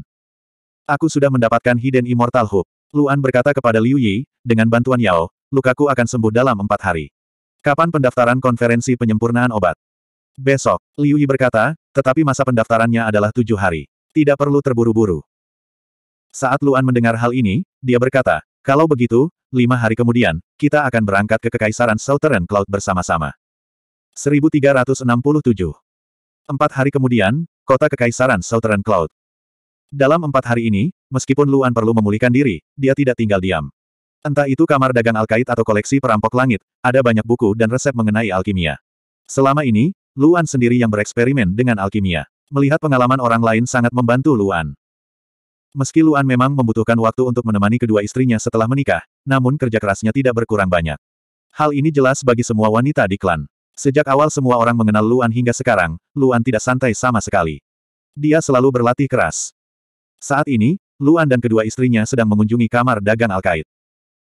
S1: Aku sudah mendapatkan Hidden Immortal Hook. Luan berkata kepada Liu Yi, dengan bantuan Yao, lukaku akan sembuh dalam empat hari. Kapan pendaftaran konferensi penyempurnaan obat? Besok, Liu Yi berkata, tetapi masa pendaftarannya adalah tujuh hari. Tidak perlu terburu-buru. Saat Luan mendengar hal ini, dia berkata, kalau begitu, lima hari kemudian, kita akan berangkat ke Kekaisaran Southern Cloud bersama-sama. 1367. Empat hari kemudian, kota Kekaisaran Southern Cloud. Dalam empat hari ini, meskipun Luan perlu memulihkan diri, dia tidak tinggal diam. Entah itu kamar dagang Alkait atau koleksi perampok langit, ada banyak buku dan resep mengenai alkimia. Selama ini, Luan sendiri yang bereksperimen dengan alkimia. Melihat pengalaman orang lain sangat membantu Luan. Meski Luan memang membutuhkan waktu untuk menemani kedua istrinya setelah menikah, namun kerja kerasnya tidak berkurang banyak. Hal ini jelas bagi semua wanita di klan. Sejak awal semua orang mengenal Luan hingga sekarang, Luan tidak santai sama sekali. Dia selalu berlatih keras. Saat ini, Luan dan kedua istrinya sedang mengunjungi kamar dagang Alkaid.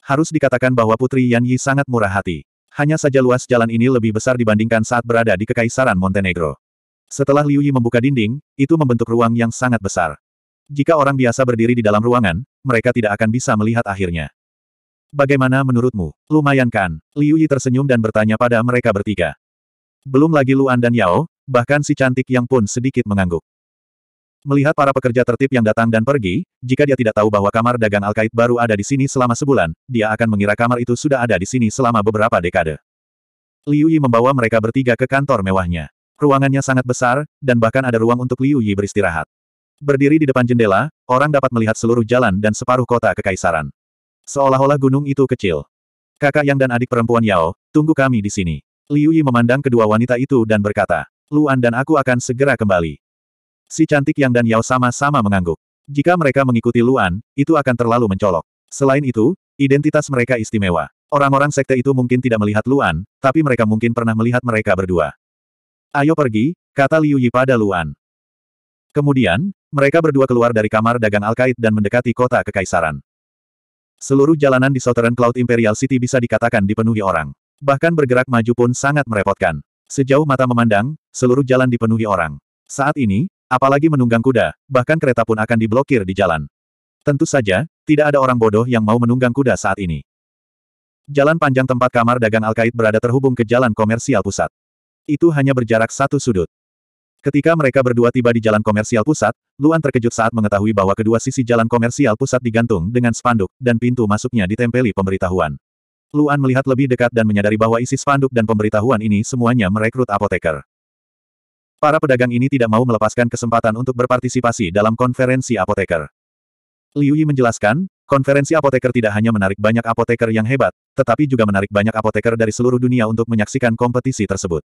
S1: Harus dikatakan bahwa Putri Yan Yi sangat murah hati. Hanya saja luas jalan ini lebih besar dibandingkan saat berada di Kekaisaran Montenegro. Setelah Liu Yi membuka dinding, itu membentuk ruang yang sangat besar. Jika orang biasa berdiri di dalam ruangan, mereka tidak akan bisa melihat akhirnya. Bagaimana menurutmu? Lumayan kan? Liu Yi tersenyum dan bertanya pada mereka bertiga. Belum lagi Luan dan Yao, bahkan si cantik yang pun sedikit mengangguk. Melihat para pekerja tertib yang datang dan pergi, jika dia tidak tahu bahwa kamar dagang Alkait baru ada di sini selama sebulan, dia akan mengira kamar itu sudah ada di sini selama beberapa dekade. Liu Yi membawa mereka bertiga ke kantor mewahnya. Ruangannya sangat besar, dan bahkan ada ruang untuk Liu Yi beristirahat. Berdiri di depan jendela, orang dapat melihat seluruh jalan dan separuh kota kekaisaran. Seolah-olah gunung itu kecil. Kakak yang dan adik perempuan Yao, tunggu kami di sini. Liu Yi memandang kedua wanita itu dan berkata, Luan dan aku akan segera kembali. Si cantik Yang dan Yao sama-sama mengangguk. Jika mereka mengikuti Luan, itu akan terlalu mencolok. Selain itu, identitas mereka istimewa. Orang-orang sekte itu mungkin tidak melihat Luan, tapi mereka mungkin pernah melihat mereka berdua. Ayo pergi, kata Liu Yi pada Luan. Kemudian, mereka berdua keluar dari kamar dagang Alkait dan mendekati kota kekaisaran. Seluruh jalanan di Southern Cloud Imperial City bisa dikatakan dipenuhi orang. Bahkan bergerak maju pun sangat merepotkan. Sejauh mata memandang, seluruh jalan dipenuhi orang. Saat ini, apalagi menunggang kuda, bahkan kereta pun akan diblokir di jalan. Tentu saja, tidak ada orang bodoh yang mau menunggang kuda saat ini. Jalan panjang tempat kamar dagang Alkait berada terhubung ke jalan komersial pusat. Itu hanya berjarak satu sudut. Ketika mereka berdua tiba di jalan komersial pusat, Luan terkejut saat mengetahui bahwa kedua sisi jalan komersial pusat digantung dengan spanduk, dan pintu masuknya ditempeli pemberitahuan. Luan melihat lebih dekat dan menyadari bahwa isi spanduk dan pemberitahuan ini semuanya merekrut apoteker. Para pedagang ini tidak mau melepaskan kesempatan untuk berpartisipasi dalam konferensi apoteker. Liu Yi menjelaskan, konferensi apoteker tidak hanya menarik banyak apoteker yang hebat, tetapi juga menarik banyak apoteker dari seluruh dunia untuk menyaksikan kompetisi tersebut.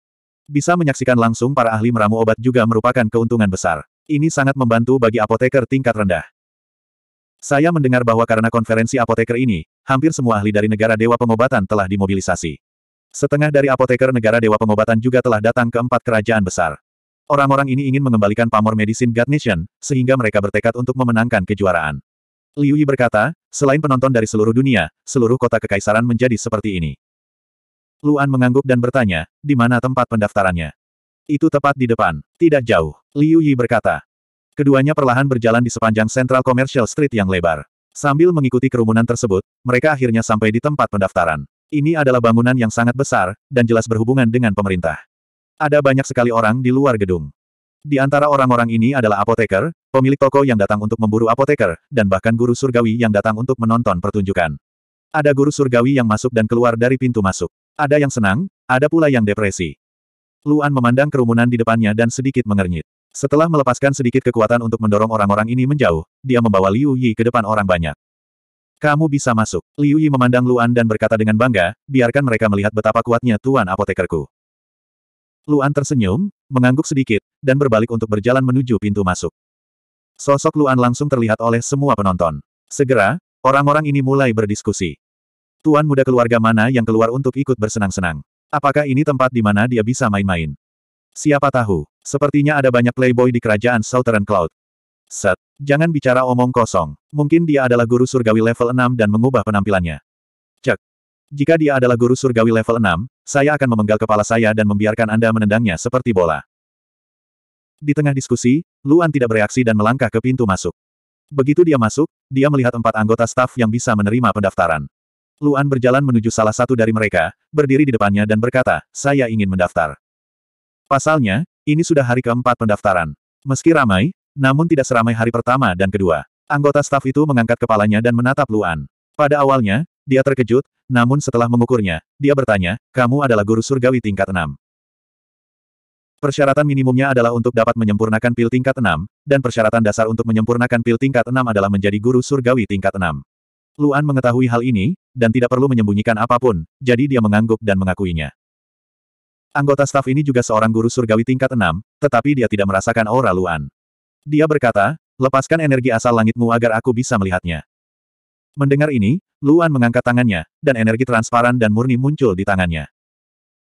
S1: Bisa menyaksikan langsung para ahli meramu obat juga merupakan keuntungan besar. Ini sangat membantu bagi apoteker tingkat rendah. Saya mendengar bahwa karena konferensi apoteker ini, hampir semua ahli dari negara Dewa Pengobatan telah dimobilisasi. Setengah dari apoteker negara Dewa Pengobatan juga telah datang ke empat kerajaan besar. Orang-orang ini ingin mengembalikan pamor medisin God Nation, sehingga mereka bertekad untuk memenangkan kejuaraan. Liu Yi berkata, selain penonton dari seluruh dunia, seluruh kota kekaisaran menjadi seperti ini. Luan mengangguk dan bertanya, di mana tempat pendaftarannya? Itu tepat di depan, tidak jauh. Liu Yi berkata, Keduanya perlahan berjalan di sepanjang Central Commercial Street yang lebar. Sambil mengikuti kerumunan tersebut, mereka akhirnya sampai di tempat pendaftaran. Ini adalah bangunan yang sangat besar, dan jelas berhubungan dengan pemerintah. Ada banyak sekali orang di luar gedung. Di antara orang-orang ini adalah apoteker, pemilik toko yang datang untuk memburu apoteker, dan bahkan guru surgawi yang datang untuk menonton pertunjukan. Ada guru surgawi yang masuk dan keluar dari pintu masuk. Ada yang senang, ada pula yang depresi. Luan memandang kerumunan di depannya dan sedikit mengernyit. Setelah melepaskan sedikit kekuatan untuk mendorong orang-orang ini menjauh, dia membawa Liu Yi ke depan orang banyak. Kamu bisa masuk. Liu Yi memandang Luan dan berkata dengan bangga, biarkan mereka melihat betapa kuatnya Tuan Apotekerku. Luan tersenyum, mengangguk sedikit, dan berbalik untuk berjalan menuju pintu masuk. Sosok Luan langsung terlihat oleh semua penonton. Segera, orang-orang ini mulai berdiskusi. Tuan muda keluarga mana yang keluar untuk ikut bersenang-senang? Apakah ini tempat di mana dia bisa main-main? Siapa tahu? Sepertinya ada banyak playboy di kerajaan Southern Cloud. Set, jangan bicara omong kosong. Mungkin dia adalah guru surgawi level 6 dan mengubah penampilannya. Cek. Jika dia adalah guru surgawi level 6, saya akan memenggal kepala saya dan membiarkan Anda menendangnya seperti bola. Di tengah diskusi, Luan tidak bereaksi dan melangkah ke pintu masuk. Begitu dia masuk, dia melihat empat anggota staf yang bisa menerima pendaftaran. Luan berjalan menuju salah satu dari mereka, berdiri di depannya dan berkata, saya ingin mendaftar. Pasalnya, ini sudah hari keempat pendaftaran. Meski ramai, namun tidak seramai hari pertama dan kedua. Anggota staf itu mengangkat kepalanya dan menatap Luan. Pada awalnya, dia terkejut, namun setelah mengukurnya, dia bertanya, kamu adalah guru surgawi tingkat 6. Persyaratan minimumnya adalah untuk dapat menyempurnakan pil tingkat 6, dan persyaratan dasar untuk menyempurnakan pil tingkat 6 adalah menjadi guru surgawi tingkat 6. Luan mengetahui hal ini, dan tidak perlu menyembunyikan apapun, jadi dia mengangguk dan mengakuinya. Anggota staf ini juga seorang guru surgawi tingkat 6, tetapi dia tidak merasakan aura Luan. Dia berkata, lepaskan energi asal langitmu agar aku bisa melihatnya. Mendengar ini, Luan mengangkat tangannya, dan energi transparan dan murni muncul di tangannya.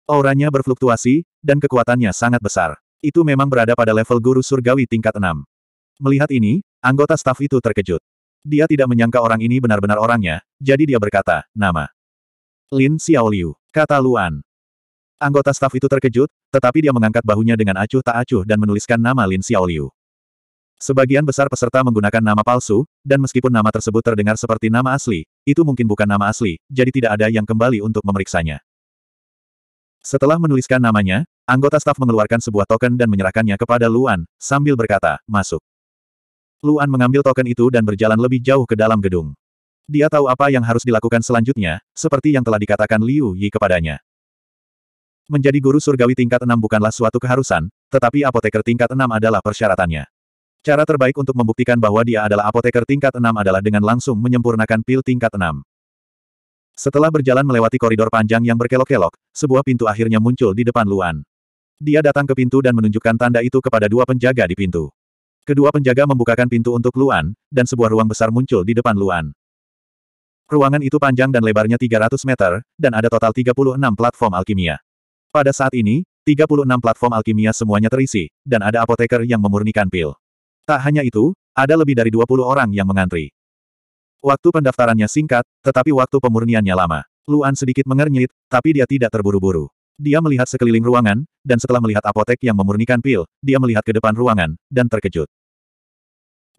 S1: Auranya berfluktuasi, dan kekuatannya sangat besar. Itu memang berada pada level guru surgawi tingkat 6. Melihat ini, anggota staf itu terkejut. Dia tidak menyangka orang ini benar-benar orangnya, jadi dia berkata, nama. Lin Xiaoliu, kata Luan. Anggota staf itu terkejut, tetapi dia mengangkat bahunya dengan acuh tak acuh dan menuliskan nama Lin Xiaoliu. Sebagian besar peserta menggunakan nama palsu, dan meskipun nama tersebut terdengar seperti nama asli, itu mungkin bukan nama asli, jadi tidak ada yang kembali untuk memeriksanya. Setelah menuliskan namanya, anggota staf mengeluarkan sebuah token dan menyerahkannya kepada Luan, sambil berkata, masuk. Luan mengambil token itu dan berjalan lebih jauh ke dalam gedung. Dia tahu apa yang harus dilakukan selanjutnya, seperti yang telah dikatakan Liu Yi kepadanya. Menjadi guru surgawi tingkat 6 bukanlah suatu keharusan, tetapi apoteker tingkat 6 adalah persyaratannya. Cara terbaik untuk membuktikan bahwa dia adalah apoteker tingkat 6 adalah dengan langsung menyempurnakan pil tingkat 6. Setelah berjalan melewati koridor panjang yang berkelok-kelok, sebuah pintu akhirnya muncul di depan Luan. Dia datang ke pintu dan menunjukkan tanda itu kepada dua penjaga di pintu. Kedua penjaga membukakan pintu untuk Luan, dan sebuah ruang besar muncul di depan Luan. Ruangan itu panjang dan lebarnya 300 meter, dan ada total 36 platform alkimia. Pada saat ini, 36 platform alkimia semuanya terisi, dan ada apoteker yang memurnikan pil. Tak hanya itu, ada lebih dari 20 orang yang mengantri. Waktu pendaftarannya singkat, tetapi waktu pemurniannya lama. Luan sedikit mengernyit, tapi dia tidak terburu-buru. Dia melihat sekeliling ruangan, dan setelah melihat apotek yang memurnikan pil, dia melihat ke depan ruangan, dan terkejut.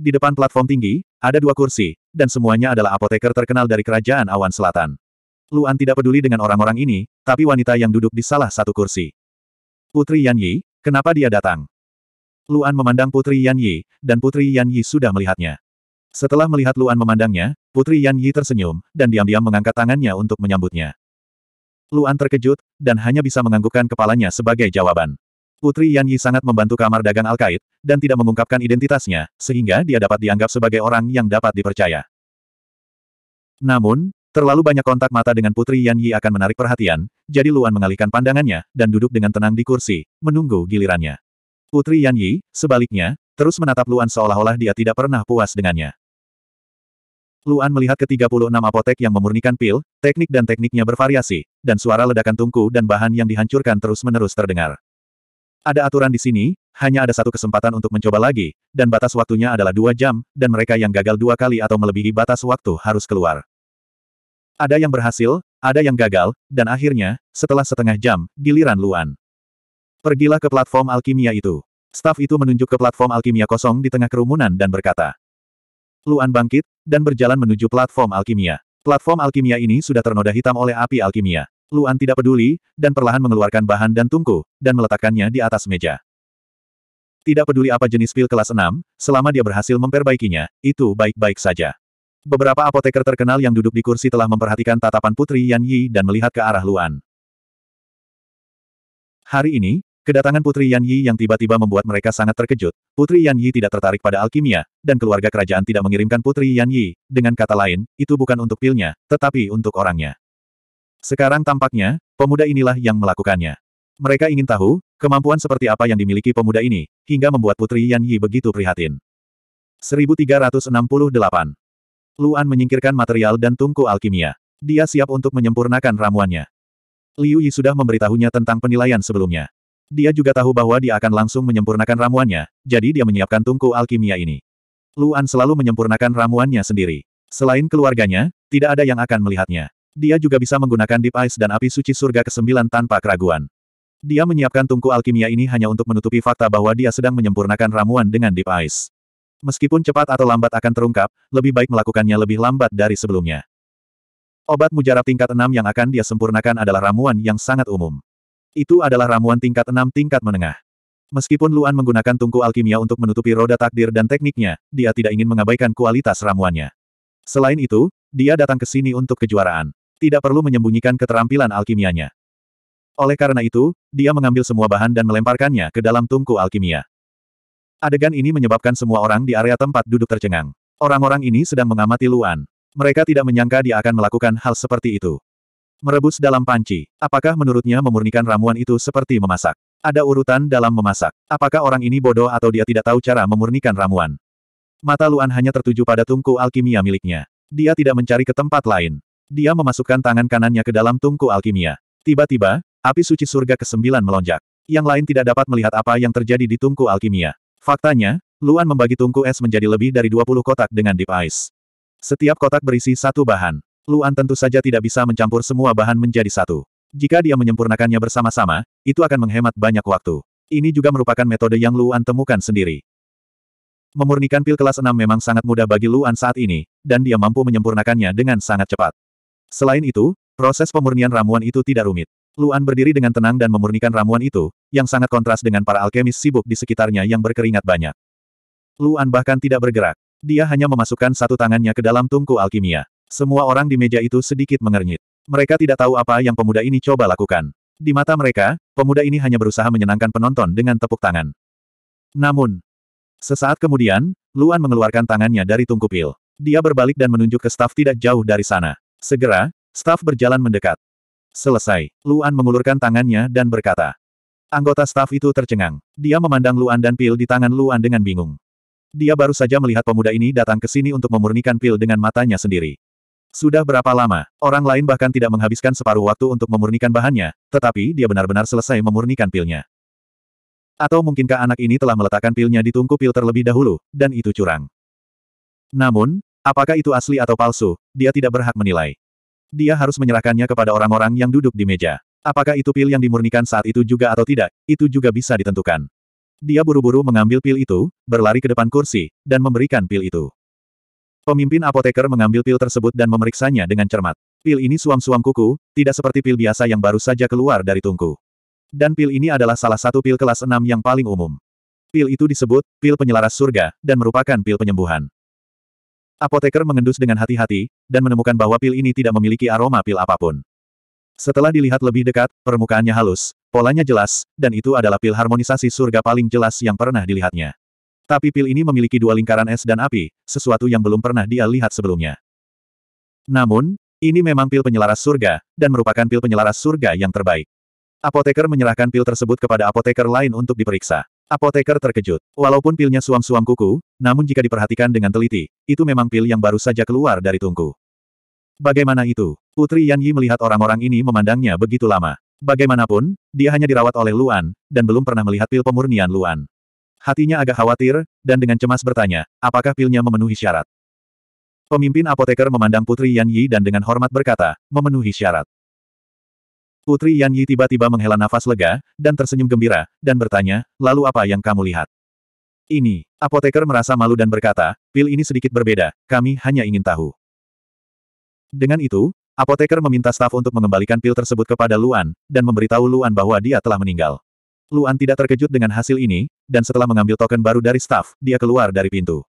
S1: Di depan platform tinggi, ada dua kursi, dan semuanya adalah apoteker terkenal dari kerajaan awan selatan. Luan tidak peduli dengan orang-orang ini, tapi wanita yang duduk di salah satu kursi. Putri Yan Yi, kenapa dia datang? Luan memandang Putri Yan Yi, dan Putri Yan Yi sudah melihatnya. Setelah melihat Luan memandangnya, Putri Yan Yi tersenyum, dan diam-diam mengangkat tangannya untuk menyambutnya. Luan terkejut, dan hanya bisa menganggukkan kepalanya sebagai jawaban. Putri Yan Yi sangat membantu kamar dagang Alkait, dan tidak mengungkapkan identitasnya, sehingga dia dapat dianggap sebagai orang yang dapat dipercaya. Namun, Terlalu banyak kontak mata dengan Putri Yan Yi akan menarik perhatian, jadi Luan mengalihkan pandangannya, dan duduk dengan tenang di kursi, menunggu gilirannya. Putri Yan Yi, sebaliknya, terus menatap Luan seolah-olah dia tidak pernah puas dengannya. Luan melihat ke-36 apotek yang memurnikan pil, teknik dan tekniknya bervariasi, dan suara ledakan tungku dan bahan yang dihancurkan terus-menerus terdengar. Ada aturan di sini, hanya ada satu kesempatan untuk mencoba lagi, dan batas waktunya adalah dua jam, dan mereka yang gagal dua kali atau melebihi batas waktu harus keluar. Ada yang berhasil, ada yang gagal, dan akhirnya, setelah setengah jam, giliran Luan. Pergilah ke platform alkimia itu. Staf itu menunjuk ke platform alkimia kosong di tengah kerumunan dan berkata. Luan bangkit, dan berjalan menuju platform alkimia. Platform alkimia ini sudah ternoda hitam oleh api alkimia. Luan tidak peduli, dan perlahan mengeluarkan bahan dan tungku, dan meletakkannya di atas meja. Tidak peduli apa jenis pil kelas 6, selama dia berhasil memperbaikinya, itu baik-baik saja. Beberapa apoteker terkenal yang duduk di kursi telah memperhatikan tatapan Putri Yan Yi dan melihat ke arah Luan. Hari ini, kedatangan Putri Yan Yi yang tiba-tiba membuat mereka sangat terkejut. Putri Yan Yi tidak tertarik pada alkimia, dan keluarga kerajaan tidak mengirimkan Putri Yan Yi. Dengan kata lain, itu bukan untuk pilnya, tetapi untuk orangnya. Sekarang tampaknya, pemuda inilah yang melakukannya. Mereka ingin tahu, kemampuan seperti apa yang dimiliki pemuda ini, hingga membuat Putri Yan Yi begitu prihatin. 1368 Luan menyingkirkan material dan tungku alkimia. Dia siap untuk menyempurnakan ramuannya. Liu Yi sudah memberitahunya tentang penilaian sebelumnya. Dia juga tahu bahwa dia akan langsung menyempurnakan ramuannya, jadi dia menyiapkan tungku alkimia ini. Luan selalu menyempurnakan ramuannya sendiri. Selain keluarganya, tidak ada yang akan melihatnya. Dia juga bisa menggunakan Deep Ice dan api suci surga ke-9 tanpa keraguan. Dia menyiapkan tungku alkimia ini hanya untuk menutupi fakta bahwa dia sedang menyempurnakan ramuan dengan Deep Ice. Meskipun cepat atau lambat akan terungkap, lebih baik melakukannya lebih lambat dari sebelumnya. Obat mujarab tingkat 6 yang akan dia sempurnakan adalah ramuan yang sangat umum. Itu adalah ramuan tingkat 6 tingkat menengah. Meskipun Luan menggunakan tungku alkimia untuk menutupi roda takdir dan tekniknya, dia tidak ingin mengabaikan kualitas ramuannya. Selain itu, dia datang ke sini untuk kejuaraan. Tidak perlu menyembunyikan keterampilan alkimianya. Oleh karena itu, dia mengambil semua bahan dan melemparkannya ke dalam tungku alkimia. Adegan ini menyebabkan semua orang di area tempat duduk tercengang. Orang-orang ini sedang mengamati Luan. Mereka tidak menyangka dia akan melakukan hal seperti itu. Merebus dalam panci. Apakah menurutnya memurnikan ramuan itu seperti memasak? Ada urutan dalam memasak. Apakah orang ini bodoh atau dia tidak tahu cara memurnikan ramuan? Mata Luan hanya tertuju pada tungku alkimia miliknya. Dia tidak mencari ke tempat lain. Dia memasukkan tangan kanannya ke dalam tungku alkimia. Tiba-tiba, api suci surga ke-9 melonjak. Yang lain tidak dapat melihat apa yang terjadi di tungku alkimia. Faktanya, Luan membagi tungku es menjadi lebih dari 20 kotak dengan deep ice. Setiap kotak berisi satu bahan. Luan tentu saja tidak bisa mencampur semua bahan menjadi satu. Jika dia menyempurnakannya bersama-sama, itu akan menghemat banyak waktu. Ini juga merupakan metode yang Luan temukan sendiri. Memurnikan pil kelas 6 memang sangat mudah bagi Luan saat ini, dan dia mampu menyempurnakannya dengan sangat cepat. Selain itu, proses pemurnian ramuan itu tidak rumit. Luan berdiri dengan tenang dan memurnikan ramuan itu, yang sangat kontras dengan para alkemis sibuk di sekitarnya yang berkeringat banyak. Luan bahkan tidak bergerak. Dia hanya memasukkan satu tangannya ke dalam tungku alkimia. Semua orang di meja itu sedikit mengernyit. Mereka tidak tahu apa yang pemuda ini coba lakukan. Di mata mereka, pemuda ini hanya berusaha menyenangkan penonton dengan tepuk tangan. Namun, sesaat kemudian, Luan mengeluarkan tangannya dari tungku pil. Dia berbalik dan menunjuk ke staf tidak jauh dari sana. Segera, staf berjalan mendekat. Selesai. Luan mengulurkan tangannya dan berkata. Anggota staf itu tercengang. Dia memandang Luan dan pil di tangan Luan dengan bingung. Dia baru saja melihat pemuda ini datang ke sini untuk memurnikan pil dengan matanya sendiri. Sudah berapa lama, orang lain bahkan tidak menghabiskan separuh waktu untuk memurnikan bahannya, tetapi dia benar-benar selesai memurnikan pilnya. Atau mungkinkah anak ini telah meletakkan pilnya di tungku pil terlebih dahulu, dan itu curang. Namun, apakah itu asli atau palsu, dia tidak berhak menilai. Dia harus menyerahkannya kepada orang-orang yang duduk di meja. Apakah itu pil yang dimurnikan saat itu juga atau tidak, itu juga bisa ditentukan. Dia buru-buru mengambil pil itu, berlari ke depan kursi, dan memberikan pil itu. Pemimpin apoteker mengambil pil tersebut dan memeriksanya dengan cermat. Pil ini suam-suam kuku, tidak seperti pil biasa yang baru saja keluar dari tungku. Dan pil ini adalah salah satu pil kelas 6 yang paling umum. Pil itu disebut, pil penyelaras surga, dan merupakan pil penyembuhan. Apoteker mengendus dengan hati-hati, dan menemukan bahwa pil ini tidak memiliki aroma pil apapun. Setelah dilihat lebih dekat, permukaannya halus, polanya jelas, dan itu adalah pil harmonisasi surga paling jelas yang pernah dilihatnya. Tapi pil ini memiliki dua lingkaran es dan api, sesuatu yang belum pernah dia lihat sebelumnya. Namun, ini memang pil penyelaras surga, dan merupakan pil penyelaras surga yang terbaik. Apoteker menyerahkan pil tersebut kepada apoteker lain untuk diperiksa. Apoteker terkejut. Walaupun pilnya suam-suam kuku, namun jika diperhatikan dengan teliti, itu memang pil yang baru saja keluar dari tungku. Bagaimana itu? Putri Yan Yi melihat orang-orang ini memandangnya begitu lama. Bagaimanapun, dia hanya dirawat oleh Luan, dan belum pernah melihat pil pemurnian Luan. Hatinya agak khawatir, dan dengan cemas bertanya, apakah pilnya memenuhi syarat? Pemimpin apoteker memandang Putri Yan Yi dan dengan hormat berkata, memenuhi syarat. Putri Yan Yi tiba-tiba menghela nafas lega, dan tersenyum gembira, dan bertanya, lalu apa yang kamu lihat? Ini, apoteker merasa malu dan berkata, pil ini sedikit berbeda, kami hanya ingin tahu. Dengan itu, apoteker meminta staf untuk mengembalikan pil tersebut kepada Luan, dan memberitahu Luan bahwa dia telah meninggal. Luan tidak terkejut dengan hasil ini, dan setelah mengambil token baru dari staf, dia keluar dari pintu.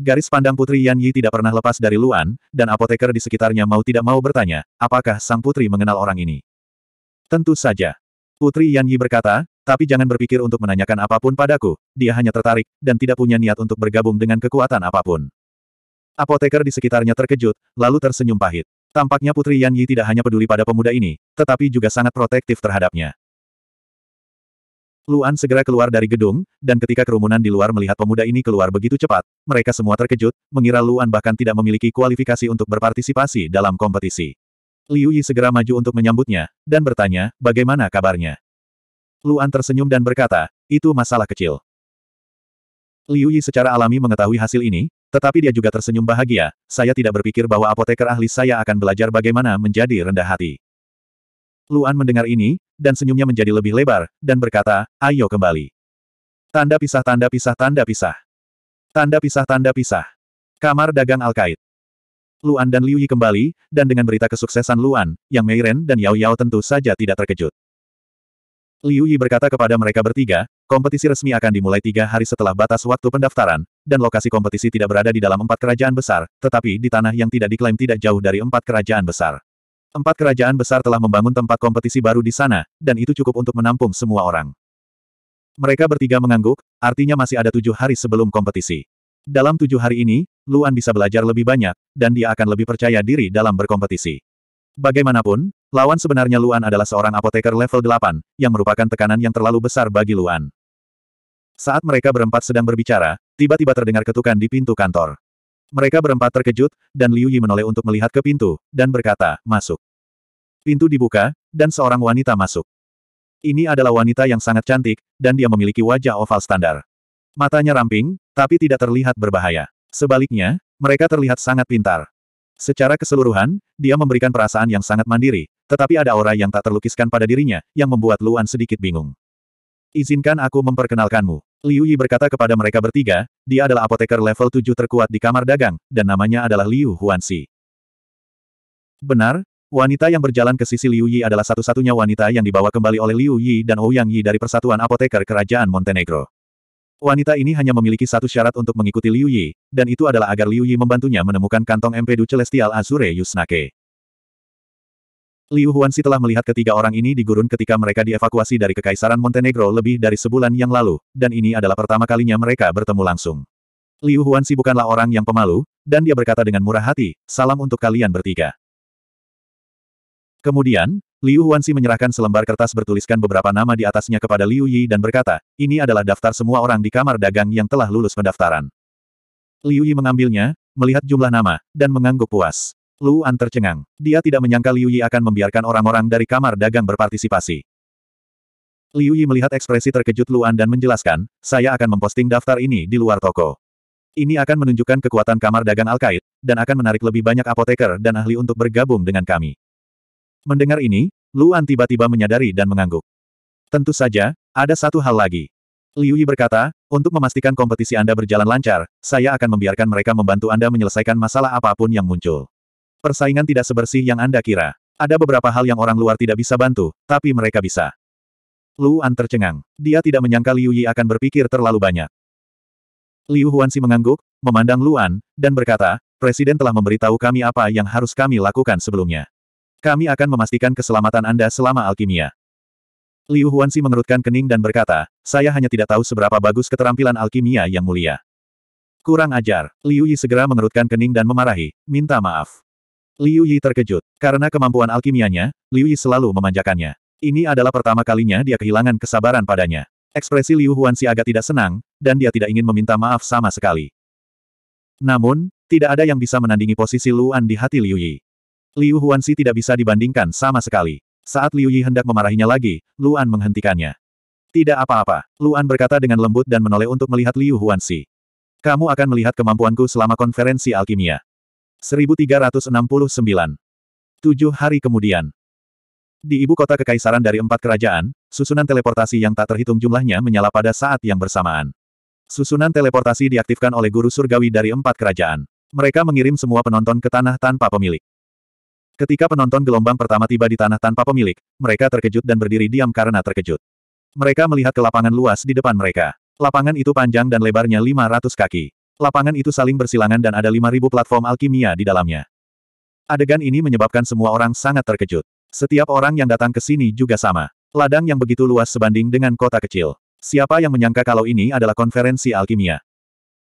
S1: Garis pandang Putri Yan Yi tidak pernah lepas dari Luan, dan apoteker di sekitarnya mau tidak mau bertanya, apakah sang putri mengenal orang ini? Tentu saja. Putri Yan Yi berkata, tapi jangan berpikir untuk menanyakan apapun padaku, dia hanya tertarik, dan tidak punya niat untuk bergabung dengan kekuatan apapun. Apoteker di sekitarnya terkejut, lalu tersenyum pahit. Tampaknya Putri Yan Yi tidak hanya peduli pada pemuda ini, tetapi juga sangat protektif terhadapnya. Luan segera keluar dari gedung, dan ketika kerumunan di luar melihat pemuda ini keluar begitu cepat, mereka semua terkejut, mengira Luan bahkan tidak memiliki kualifikasi untuk berpartisipasi dalam kompetisi. Liu Yi segera maju untuk menyambutnya, dan bertanya, bagaimana kabarnya? Luan tersenyum dan berkata, itu masalah kecil. Liu Yi secara alami mengetahui hasil ini, tetapi dia juga tersenyum bahagia, saya tidak berpikir bahwa apoteker ahli saya akan belajar bagaimana menjadi rendah hati. Luan mendengar ini, dan senyumnya menjadi lebih lebar, dan berkata, ayo kembali. Tanda pisah tanda pisah tanda pisah. Tanda pisah tanda pisah. Kamar dagang Al-Qaid. Luan dan Liu Yi kembali, dan dengan berita kesuksesan Luan, Yang Meiren dan Yao Yao tentu saja tidak terkejut. Liu Yi berkata kepada mereka bertiga, kompetisi resmi akan dimulai tiga hari setelah batas waktu pendaftaran, dan lokasi kompetisi tidak berada di dalam empat kerajaan besar, tetapi di tanah yang tidak diklaim tidak jauh dari empat kerajaan besar. Empat kerajaan besar telah membangun tempat kompetisi baru di sana, dan itu cukup untuk menampung semua orang. Mereka bertiga mengangguk, artinya masih ada tujuh hari sebelum kompetisi. Dalam tujuh hari ini, Luan bisa belajar lebih banyak, dan dia akan lebih percaya diri dalam berkompetisi. Bagaimanapun, lawan sebenarnya Luan adalah seorang apoteker level 8, yang merupakan tekanan yang terlalu besar bagi Luan. Saat mereka berempat sedang berbicara, tiba-tiba terdengar ketukan di pintu kantor. Mereka berempat terkejut, dan Liu Yi menoleh untuk melihat ke pintu, dan berkata, masuk. Pintu dibuka, dan seorang wanita masuk. Ini adalah wanita yang sangat cantik, dan dia memiliki wajah oval standar. Matanya ramping, tapi tidak terlihat berbahaya. Sebaliknya, mereka terlihat sangat pintar. Secara keseluruhan, dia memberikan perasaan yang sangat mandiri, tetapi ada aura yang tak terlukiskan pada dirinya, yang membuat Luan sedikit bingung. Izinkan aku memperkenalkanmu. Liu Yi berkata kepada mereka bertiga, dia adalah apoteker level 7 terkuat di kamar dagang, dan namanya adalah Liu Huanxi. Benar, wanita yang berjalan ke sisi Liu Yi adalah satu-satunya wanita yang dibawa kembali oleh Liu Yi dan Ouyang Yi dari Persatuan Apoteker Kerajaan Montenegro. Wanita ini hanya memiliki satu syarat untuk mengikuti Liu Yi, dan itu adalah agar Liu Yi membantunya menemukan kantong Empedu Celestial Azure Yusnake. Liu Huanxi telah melihat ketiga orang ini di gurun ketika mereka dievakuasi dari Kekaisaran Montenegro lebih dari sebulan yang lalu, dan ini adalah pertama kalinya mereka bertemu langsung. Liu Huanxi bukanlah orang yang pemalu, dan dia berkata dengan murah hati, salam untuk kalian bertiga. Kemudian, Liu Huanxi menyerahkan selembar kertas bertuliskan beberapa nama di atasnya kepada Liu Yi dan berkata, ini adalah daftar semua orang di kamar dagang yang telah lulus pendaftaran. Liu Yi mengambilnya, melihat jumlah nama, dan mengangguk puas. Luan tercengang. Dia tidak menyangka Liu Yi akan membiarkan orang-orang dari kamar dagang berpartisipasi. Liu Yi melihat ekspresi terkejut Luan dan menjelaskan, saya akan memposting daftar ini di luar toko. Ini akan menunjukkan kekuatan kamar dagang Al-Qaid, dan akan menarik lebih banyak apoteker dan ahli untuk bergabung dengan kami. Mendengar ini, Luan tiba-tiba menyadari dan mengangguk. Tentu saja, ada satu hal lagi. Liu Yi berkata, untuk memastikan kompetisi Anda berjalan lancar, saya akan membiarkan mereka membantu Anda menyelesaikan masalah apapun yang muncul. Persaingan tidak sebersih yang Anda kira. Ada beberapa hal yang orang luar tidak bisa bantu, tapi mereka bisa. Lu An tercengang. Dia tidak menyangka Liu Yi akan berpikir terlalu banyak. Liu Huanxi mengangguk, memandang Lu An, dan berkata, Presiden telah memberitahu kami apa yang harus kami lakukan sebelumnya. Kami akan memastikan keselamatan Anda selama alkimia. Liu Huanxi mengerutkan kening dan berkata, saya hanya tidak tahu seberapa bagus keterampilan alkimia yang mulia. Kurang ajar, Liu Yi segera mengerutkan kening dan memarahi, minta maaf. Liu Yi terkejut. Karena kemampuan alkimianya, Liu Yi selalu memanjakannya. Ini adalah pertama kalinya dia kehilangan kesabaran padanya. Ekspresi Liu Huanxi agak tidak senang, dan dia tidak ingin meminta maaf sama sekali. Namun, tidak ada yang bisa menandingi posisi Luan di hati Liu Yi. Liu Huanxi tidak bisa dibandingkan sama sekali. Saat Liu Yi hendak memarahinya lagi, Luan menghentikannya. Tidak apa-apa, Luan berkata dengan lembut dan menoleh untuk melihat Liu Huanxi. Kamu akan melihat kemampuanku selama konferensi alkimia. 1369. Tujuh hari kemudian. Di ibu kota kekaisaran dari empat kerajaan, susunan teleportasi yang tak terhitung jumlahnya menyala pada saat yang bersamaan. Susunan teleportasi diaktifkan oleh guru surgawi dari empat kerajaan. Mereka mengirim semua penonton ke tanah tanpa pemilik. Ketika penonton gelombang pertama tiba di tanah tanpa pemilik, mereka terkejut dan berdiri diam karena terkejut. Mereka melihat ke lapangan luas di depan mereka. Lapangan itu panjang dan lebarnya 500 kaki. Lapangan itu saling bersilangan dan ada 5.000 platform alkimia di dalamnya. Adegan ini menyebabkan semua orang sangat terkejut. Setiap orang yang datang ke sini juga sama. Ladang yang begitu luas sebanding dengan kota kecil. Siapa yang menyangka kalau ini adalah konferensi alkimia?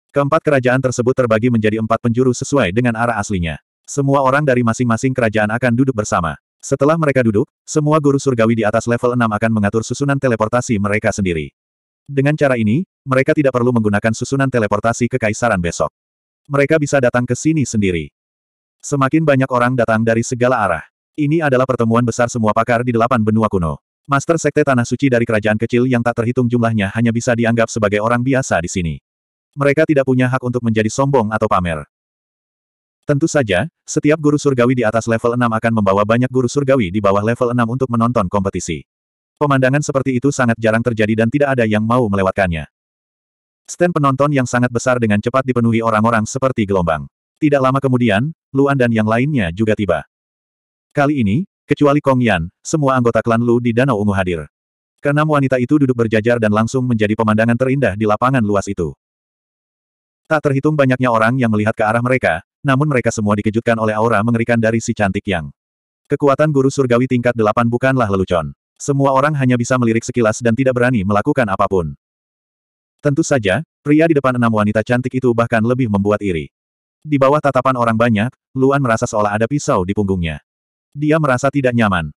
S1: Keempat kerajaan tersebut terbagi menjadi empat penjuru sesuai dengan arah aslinya. Semua orang dari masing-masing kerajaan akan duduk bersama. Setelah mereka duduk, semua guru surgawi di atas level 6 akan mengatur susunan teleportasi mereka sendiri. Dengan cara ini, mereka tidak perlu menggunakan susunan teleportasi ke kaisaran besok. Mereka bisa datang ke sini sendiri. Semakin banyak orang datang dari segala arah. Ini adalah pertemuan besar semua pakar di delapan benua kuno. Master Sekte Tanah Suci dari kerajaan kecil yang tak terhitung jumlahnya hanya bisa dianggap sebagai orang biasa di sini. Mereka tidak punya hak untuk menjadi sombong atau pamer. Tentu saja, setiap guru surgawi di atas level 6 akan membawa banyak guru surgawi di bawah level 6 untuk menonton kompetisi. Pemandangan seperti itu sangat jarang terjadi dan tidak ada yang mau melewatkannya. Stand penonton yang sangat besar dengan cepat dipenuhi orang-orang seperti gelombang. Tidak lama kemudian, Luan dan yang lainnya juga tiba. Kali ini, kecuali Kong Yan, semua anggota klan Lu di Danau Ungu hadir. Karena wanita itu duduk berjajar dan langsung menjadi pemandangan terindah di lapangan luas itu. Tak terhitung banyaknya orang yang melihat ke arah mereka, namun mereka semua dikejutkan oleh aura mengerikan dari si cantik yang. Kekuatan guru surgawi tingkat delapan bukanlah lelucon. Semua orang hanya bisa melirik sekilas dan tidak berani melakukan apapun. Tentu saja, pria di depan enam wanita cantik itu bahkan lebih membuat iri. Di bawah tatapan orang banyak, Luan merasa seolah ada pisau di punggungnya. Dia merasa tidak nyaman.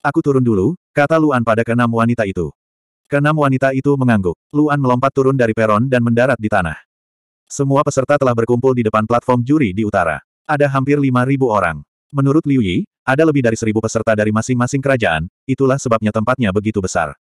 S1: Aku turun dulu, kata Luan pada keenam wanita itu. Keenam wanita itu mengangguk. Luan melompat turun dari peron dan mendarat di tanah. Semua peserta telah berkumpul di depan platform juri di utara. Ada hampir lima ribu orang. Menurut Liu Yi, ada lebih dari seribu peserta dari masing-masing kerajaan, itulah sebabnya tempatnya begitu besar.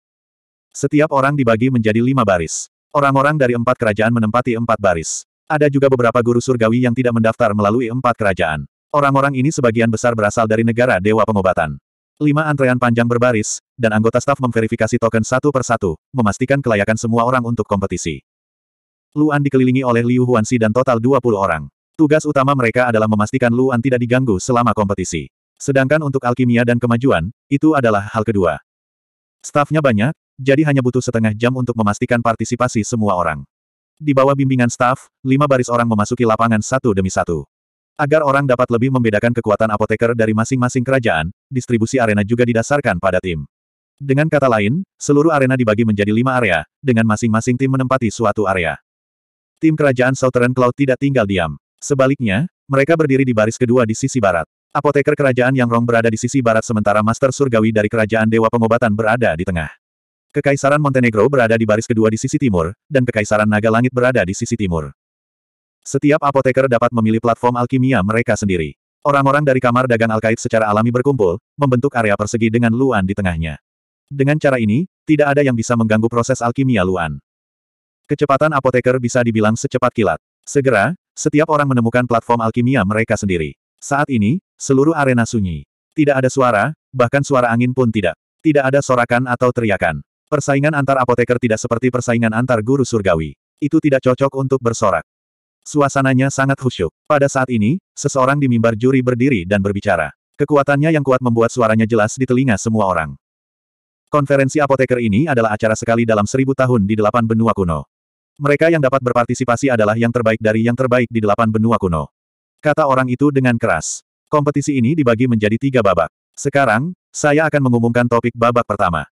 S1: Setiap orang dibagi menjadi lima baris. Orang-orang dari empat kerajaan menempati empat baris. Ada juga beberapa guru surgawi yang tidak mendaftar melalui empat kerajaan. Orang-orang ini sebagian besar berasal dari negara Dewa Pengobatan. Lima antrean panjang berbaris, dan anggota staf memverifikasi token satu per satu, memastikan kelayakan semua orang untuk kompetisi. Luan dikelilingi oleh Liu Huanxi dan total 20 orang. Tugas utama mereka adalah memastikan Luan tidak diganggu selama kompetisi. Sedangkan untuk alkimia dan kemajuan, itu adalah hal kedua. Stafnya banyak, jadi hanya butuh setengah jam untuk memastikan partisipasi semua orang. Di bawah bimbingan staf, lima baris orang memasuki lapangan satu demi satu. Agar orang dapat lebih membedakan kekuatan apoteker dari masing-masing kerajaan, distribusi arena juga didasarkan pada tim. Dengan kata lain, seluruh arena dibagi menjadi lima area, dengan masing-masing tim menempati suatu area. Tim kerajaan Southern Cloud tidak tinggal diam. Sebaliknya, mereka berdiri di baris kedua di sisi barat. Apoteker kerajaan Yang Rong berada di sisi barat sementara Master Surgawi dari kerajaan Dewa Pengobatan berada di tengah. Kekaisaran Montenegro berada di baris kedua di sisi timur, dan Kekaisaran Naga Langit berada di sisi timur. Setiap apoteker dapat memilih platform alkimia mereka sendiri. Orang-orang dari kamar dagang Alkaid secara alami berkumpul, membentuk area persegi dengan luan di tengahnya. Dengan cara ini, tidak ada yang bisa mengganggu proses alkimia luan. Kecepatan apoteker bisa dibilang secepat kilat. Segera, setiap orang menemukan platform alkimia mereka sendiri. Saat ini, Seluruh arena sunyi. Tidak ada suara, bahkan suara angin pun tidak. Tidak ada sorakan atau teriakan. Persaingan antar apoteker tidak seperti persaingan antar guru surgawi. Itu tidak cocok untuk bersorak. Suasananya sangat khusyuk. Pada saat ini, seseorang di mimbar juri berdiri dan berbicara. Kekuatannya yang kuat membuat suaranya jelas di telinga semua orang. Konferensi apoteker ini adalah acara sekali dalam seribu tahun di delapan benua kuno. Mereka yang dapat berpartisipasi adalah yang terbaik dari yang terbaik di delapan benua kuno. Kata orang itu dengan keras. Kompetisi ini dibagi menjadi tiga babak. Sekarang, saya akan mengumumkan topik babak pertama.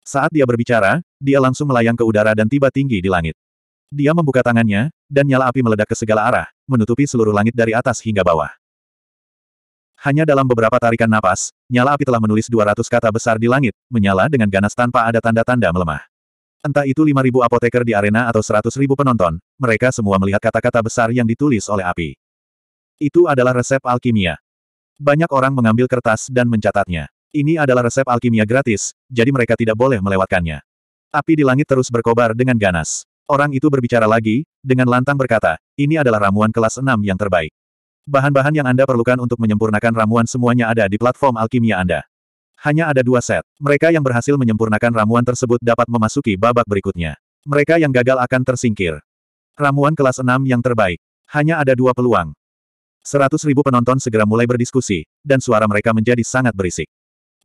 S1: Saat dia berbicara, dia langsung melayang ke udara dan tiba tinggi di langit. Dia membuka tangannya, dan nyala api meledak ke segala arah, menutupi seluruh langit dari atas hingga bawah. Hanya dalam beberapa tarikan napas, nyala api telah menulis 200 kata besar di langit, menyala dengan ganas tanpa ada tanda-tanda melemah. Entah itu 5.000 apoteker di arena atau 100.000 penonton, mereka semua melihat kata-kata besar yang ditulis oleh api. Itu adalah resep alkimia. Banyak orang mengambil kertas dan mencatatnya. Ini adalah resep alkimia gratis, jadi mereka tidak boleh melewatkannya. Api di langit terus berkobar dengan ganas. Orang itu berbicara lagi, dengan lantang berkata, ini adalah ramuan kelas 6 yang terbaik. Bahan-bahan yang Anda perlukan untuk menyempurnakan ramuan semuanya ada di platform alkimia Anda. Hanya ada dua set. Mereka yang berhasil menyempurnakan ramuan tersebut dapat memasuki babak berikutnya. Mereka yang gagal akan tersingkir. Ramuan kelas 6 yang terbaik. Hanya ada dua peluang. Seratus ribu penonton segera mulai berdiskusi, dan suara mereka menjadi sangat berisik.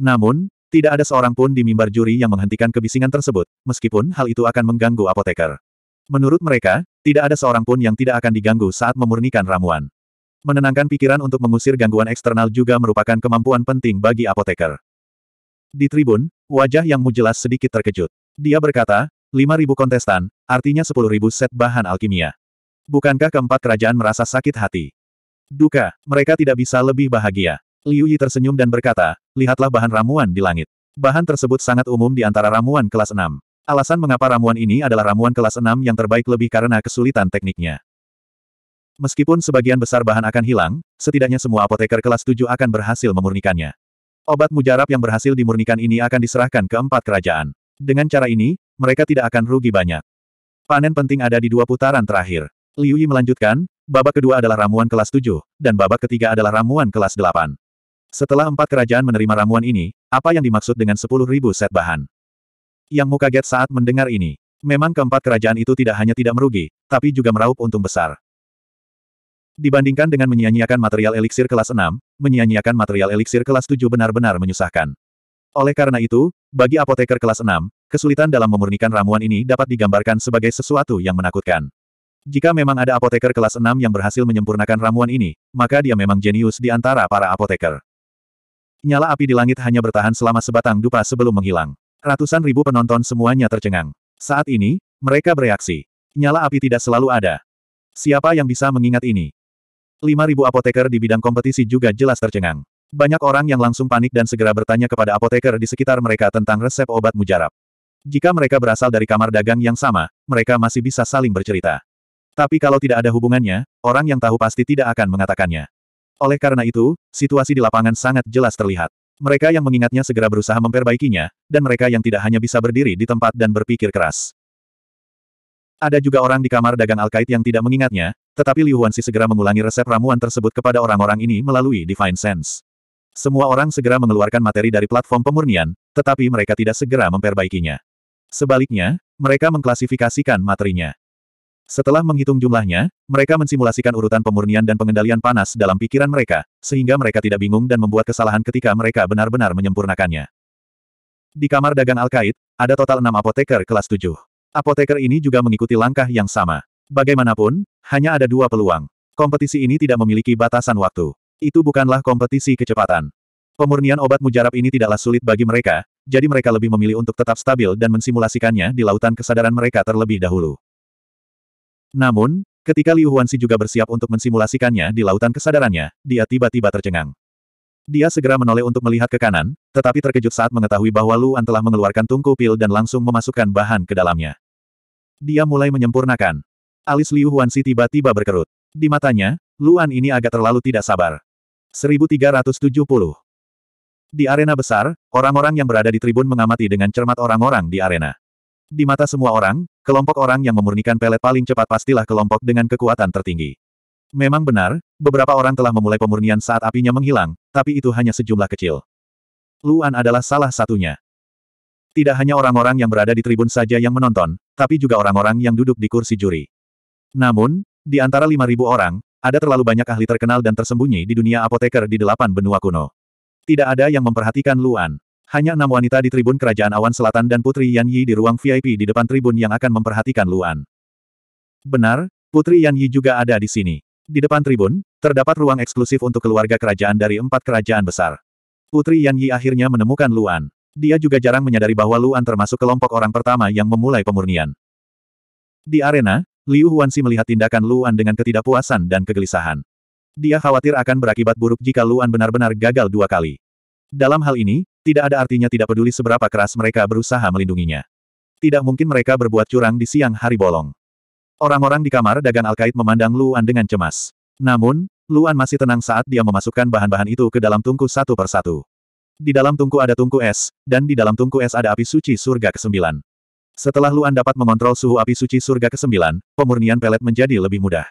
S1: Namun, tidak ada seorang pun di mimbar juri yang menghentikan kebisingan tersebut, meskipun hal itu akan mengganggu apoteker. Menurut mereka, tidak ada seorang pun yang tidak akan diganggu saat memurnikan ramuan. Menenangkan pikiran untuk mengusir gangguan eksternal juga merupakan kemampuan penting bagi apoteker. Di tribun, wajah yang jelas sedikit terkejut. Dia berkata, 5.000 kontestan, artinya 10.000 set bahan alkimia. Bukankah keempat kerajaan merasa sakit hati? Duka, mereka tidak bisa lebih bahagia. Liu Yi tersenyum dan berkata, lihatlah bahan ramuan di langit. Bahan tersebut sangat umum di antara ramuan kelas 6. Alasan mengapa ramuan ini adalah ramuan kelas 6 yang terbaik lebih karena kesulitan tekniknya. Meskipun sebagian besar bahan akan hilang, setidaknya semua apoteker kelas 7 akan berhasil memurnikannya. Obat mujarab yang berhasil dimurnikan ini akan diserahkan ke empat kerajaan. Dengan cara ini, mereka tidak akan rugi banyak. Panen penting ada di dua putaran terakhir. Liu Yi melanjutkan, babak kedua adalah ramuan kelas 7, dan babak ketiga adalah ramuan kelas 8. Setelah empat kerajaan menerima ramuan ini, apa yang dimaksud dengan 10.000 set bahan? Yang mu kaget saat mendengar ini. Memang keempat kerajaan itu tidak hanya tidak merugi, tapi juga meraup untung besar. Dibandingkan dengan menyia-nyiakan material eliksir kelas 6, menyia-nyiakan material eliksir kelas 7 benar-benar menyusahkan. Oleh karena itu, bagi apoteker kelas 6, kesulitan dalam memurnikan ramuan ini dapat digambarkan sebagai sesuatu yang menakutkan. Jika memang ada apoteker kelas 6 yang berhasil menyempurnakan ramuan ini, maka dia memang jenius di antara para apoteker. Nyala api di langit hanya bertahan selama sebatang dupa sebelum menghilang. Ratusan ribu penonton semuanya tercengang. Saat ini, mereka bereaksi. Nyala api tidak selalu ada. Siapa yang bisa mengingat ini? 5.000 apoteker di bidang kompetisi juga jelas tercengang. Banyak orang yang langsung panik dan segera bertanya kepada apoteker di sekitar mereka tentang resep obat mujarab. Jika mereka berasal dari kamar dagang yang sama, mereka masih bisa saling bercerita. Tapi kalau tidak ada hubungannya, orang yang tahu pasti tidak akan mengatakannya. Oleh karena itu, situasi di lapangan sangat jelas terlihat. Mereka yang mengingatnya segera berusaha memperbaikinya, dan mereka yang tidak hanya bisa berdiri di tempat dan berpikir keras. Ada juga orang di kamar dagang Alkait yang tidak mengingatnya, tetapi Liu Huanxi segera mengulangi resep ramuan tersebut kepada orang-orang ini melalui Divine Sense. Semua orang segera mengeluarkan materi dari platform pemurnian, tetapi mereka tidak segera memperbaikinya. Sebaliknya, mereka mengklasifikasikan materinya. Setelah menghitung jumlahnya, mereka mensimulasikan urutan pemurnian dan pengendalian panas dalam pikiran mereka, sehingga mereka tidak bingung dan membuat kesalahan ketika mereka benar-benar menyempurnakannya. Di kamar dagang Alkaid, ada total enam apoteker kelas 7. Apoteker ini juga mengikuti langkah yang sama. Bagaimanapun, hanya ada dua peluang. Kompetisi ini tidak memiliki batasan waktu. Itu bukanlah kompetisi kecepatan. Pemurnian obat mujarab ini tidaklah sulit bagi mereka, jadi mereka lebih memilih untuk tetap stabil dan mensimulasikannya di lautan kesadaran mereka terlebih dahulu. Namun, ketika Liu Huanxi juga bersiap untuk mensimulasikannya di lautan kesadarannya, dia tiba-tiba tercengang. Dia segera menoleh untuk melihat ke kanan, tetapi terkejut saat mengetahui bahwa Luan telah mengeluarkan tungku pil dan langsung memasukkan bahan ke dalamnya. Dia mulai menyempurnakan. Alis Liu Huanxi tiba-tiba berkerut. Di matanya, Luan ini agak terlalu tidak sabar. 1370 Di arena besar, orang-orang yang berada di tribun mengamati dengan cermat orang-orang di arena. Di mata semua orang, kelompok orang yang memurnikan pelet paling cepat pastilah kelompok dengan kekuatan tertinggi. Memang benar, beberapa orang telah memulai pemurnian saat apinya menghilang, tapi itu hanya sejumlah kecil. Luan adalah salah satunya. Tidak hanya orang-orang yang berada di tribun saja yang menonton, tapi juga orang-orang yang duduk di kursi juri. Namun, di antara 5.000 orang, ada terlalu banyak ahli terkenal dan tersembunyi di dunia apoteker di delapan benua kuno. Tidak ada yang memperhatikan Luan. Hanya enam wanita di tribun Kerajaan Awan Selatan dan Putri Yan Yi di ruang VIP di depan tribun yang akan memperhatikan Luan. Benar, Putri Yan Yi juga ada di sini. Di depan tribun, terdapat ruang eksklusif untuk keluarga kerajaan dari empat kerajaan besar. Putri Yan Yi akhirnya menemukan Luan. Dia juga jarang menyadari bahwa Luan termasuk kelompok orang pertama yang memulai pemurnian. Di arena, Liu Huanxi melihat tindakan Luan dengan ketidakpuasan dan kegelisahan. Dia khawatir akan berakibat buruk jika Luan benar-benar gagal dua kali. Dalam hal ini, tidak ada artinya tidak peduli seberapa keras mereka berusaha melindunginya. Tidak mungkin mereka berbuat curang di siang hari bolong. Orang-orang di kamar dagang Alkait memandang Luan dengan cemas. Namun, Luan masih tenang saat dia memasukkan bahan-bahan itu ke dalam tungku satu persatu. Di dalam tungku ada tungku es, dan di dalam tungku es ada api suci surga ke-9. Setelah Luan dapat mengontrol suhu api suci surga ke-9, pemurnian pelet menjadi lebih mudah.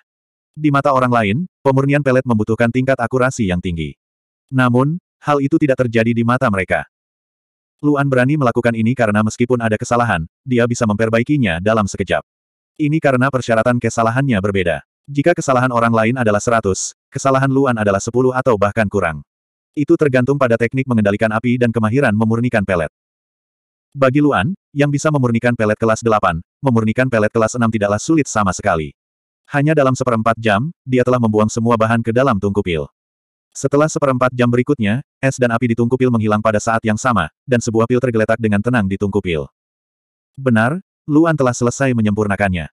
S1: Di mata orang lain, pemurnian pelet membutuhkan tingkat akurasi yang tinggi. Namun, hal itu tidak terjadi di mata mereka. Luan berani melakukan ini karena meskipun ada kesalahan, dia bisa memperbaikinya dalam sekejap. Ini karena persyaratan kesalahannya berbeda. Jika kesalahan orang lain adalah 100, kesalahan Luan adalah 10 atau bahkan kurang. Itu tergantung pada teknik mengendalikan api dan kemahiran memurnikan pelet. Bagi Luan, yang bisa memurnikan pelet kelas 8, memurnikan pelet kelas 6 tidaklah sulit sama sekali. Hanya dalam seperempat jam, dia telah membuang semua bahan ke dalam tungku pil. Setelah seperempat jam berikutnya, es dan api di tungku pil menghilang pada saat yang sama, dan sebuah pil tergeletak dengan tenang di tungku pil. Benar, Luan telah selesai menyempurnakannya.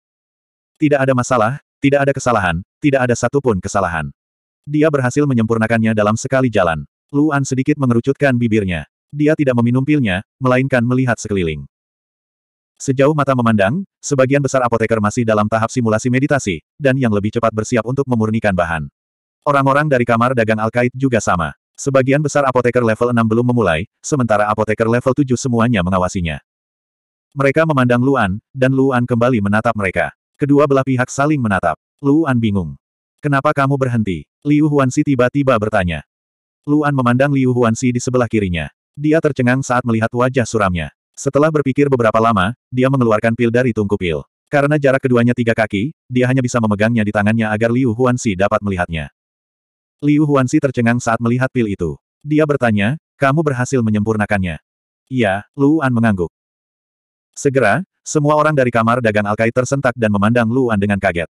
S1: Tidak ada masalah, tidak ada kesalahan, tidak ada satupun kesalahan. Dia berhasil menyempurnakannya dalam sekali jalan. Luan sedikit mengerucutkan bibirnya. Dia tidak meminum pilnya, melainkan melihat sekeliling. Sejauh mata memandang, sebagian besar apoteker masih dalam tahap simulasi meditasi, dan yang lebih cepat bersiap untuk memurnikan bahan. Orang-orang dari kamar dagang Alkait juga sama. Sebagian besar apoteker level 6 belum memulai, sementara apoteker level 7 semuanya mengawasinya. Mereka memandang Luan, dan Luan kembali menatap mereka. Kedua belah pihak saling menatap. Luan bingung. Kenapa kamu berhenti? Liu Huanxi tiba-tiba bertanya. Luan memandang Liu Huanxi di sebelah kirinya. Dia tercengang saat melihat wajah suramnya. Setelah berpikir beberapa lama, dia mengeluarkan pil dari tungku pil. Karena jarak keduanya tiga kaki, dia hanya bisa memegangnya di tangannya agar Liu Huanxi dapat melihatnya. Liu Huanxi tercengang saat melihat pil itu. Dia bertanya, kamu berhasil menyempurnakannya. Iya, Luan mengangguk. Segera, semua orang dari kamar dagang Alkai tersentak dan memandang Luan dengan kaget.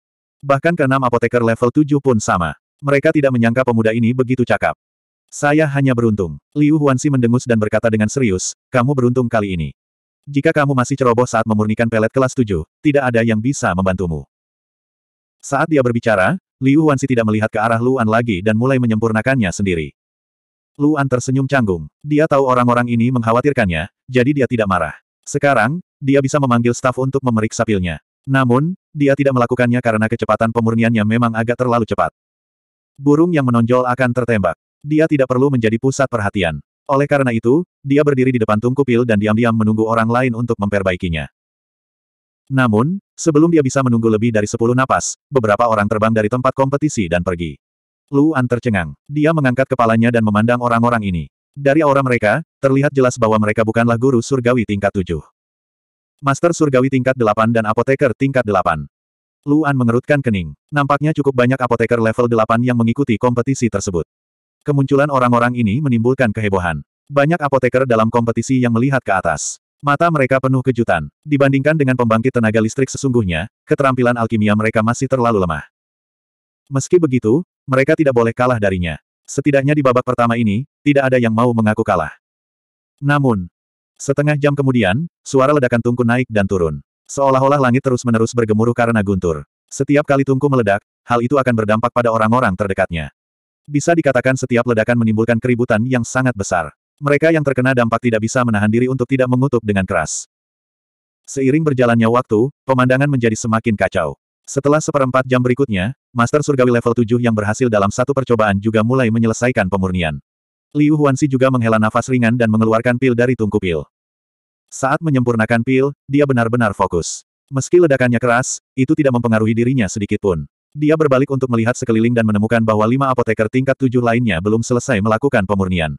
S1: Bahkan keenam apoteker level 7 pun sama. Mereka tidak menyangka pemuda ini begitu cakap. Saya hanya beruntung. Liu Huanxi mendengus dan berkata dengan serius, kamu beruntung kali ini. Jika kamu masih ceroboh saat memurnikan pelet kelas 7, tidak ada yang bisa membantumu. Saat dia berbicara, Liu Wansi tidak melihat ke arah Luan lagi dan mulai menyempurnakannya sendiri. Luan tersenyum canggung. Dia tahu orang-orang ini mengkhawatirkannya, jadi dia tidak marah. Sekarang, dia bisa memanggil staf untuk memeriksa pilnya. Namun, dia tidak melakukannya karena kecepatan pemurniannya memang agak terlalu cepat. Burung yang menonjol akan tertembak. Dia tidak perlu menjadi pusat perhatian. Oleh karena itu, dia berdiri di depan tungku pil dan diam-diam menunggu orang lain untuk memperbaikinya. Namun, sebelum dia bisa menunggu lebih dari sepuluh napas, beberapa orang terbang dari tempat kompetisi dan pergi. Luan tercengang. Dia mengangkat kepalanya dan memandang orang-orang ini. Dari aura mereka, terlihat jelas bahwa mereka bukanlah guru surgawi tingkat tujuh. Master surgawi tingkat delapan dan apoteker tingkat delapan. Luan mengerutkan kening. Nampaknya cukup banyak apoteker level delapan yang mengikuti kompetisi tersebut. Kemunculan orang-orang ini menimbulkan kehebohan. Banyak apoteker dalam kompetisi yang melihat ke atas. Mata mereka penuh kejutan. Dibandingkan dengan pembangkit tenaga listrik sesungguhnya, keterampilan alkimia mereka masih terlalu lemah. Meski begitu, mereka tidak boleh kalah darinya. Setidaknya di babak pertama ini, tidak ada yang mau mengaku kalah. Namun, setengah jam kemudian, suara ledakan tungku naik dan turun. Seolah-olah langit terus-menerus bergemuruh karena guntur. Setiap kali tungku meledak, hal itu akan berdampak pada orang-orang terdekatnya. Bisa dikatakan setiap ledakan menimbulkan keributan yang sangat besar. Mereka yang terkena dampak tidak bisa menahan diri untuk tidak mengutuk dengan keras. Seiring berjalannya waktu, pemandangan menjadi semakin kacau. Setelah seperempat jam berikutnya, Master Surgawi level 7 yang berhasil dalam satu percobaan juga mulai menyelesaikan pemurnian. Liu Huanxi juga menghela nafas ringan dan mengeluarkan pil dari tungku pil. Saat menyempurnakan pil, dia benar-benar fokus. Meski ledakannya keras, itu tidak mempengaruhi dirinya sedikit pun. Dia berbalik untuk melihat sekeliling dan menemukan bahwa lima apoteker tingkat tujuh lainnya belum selesai melakukan pemurnian.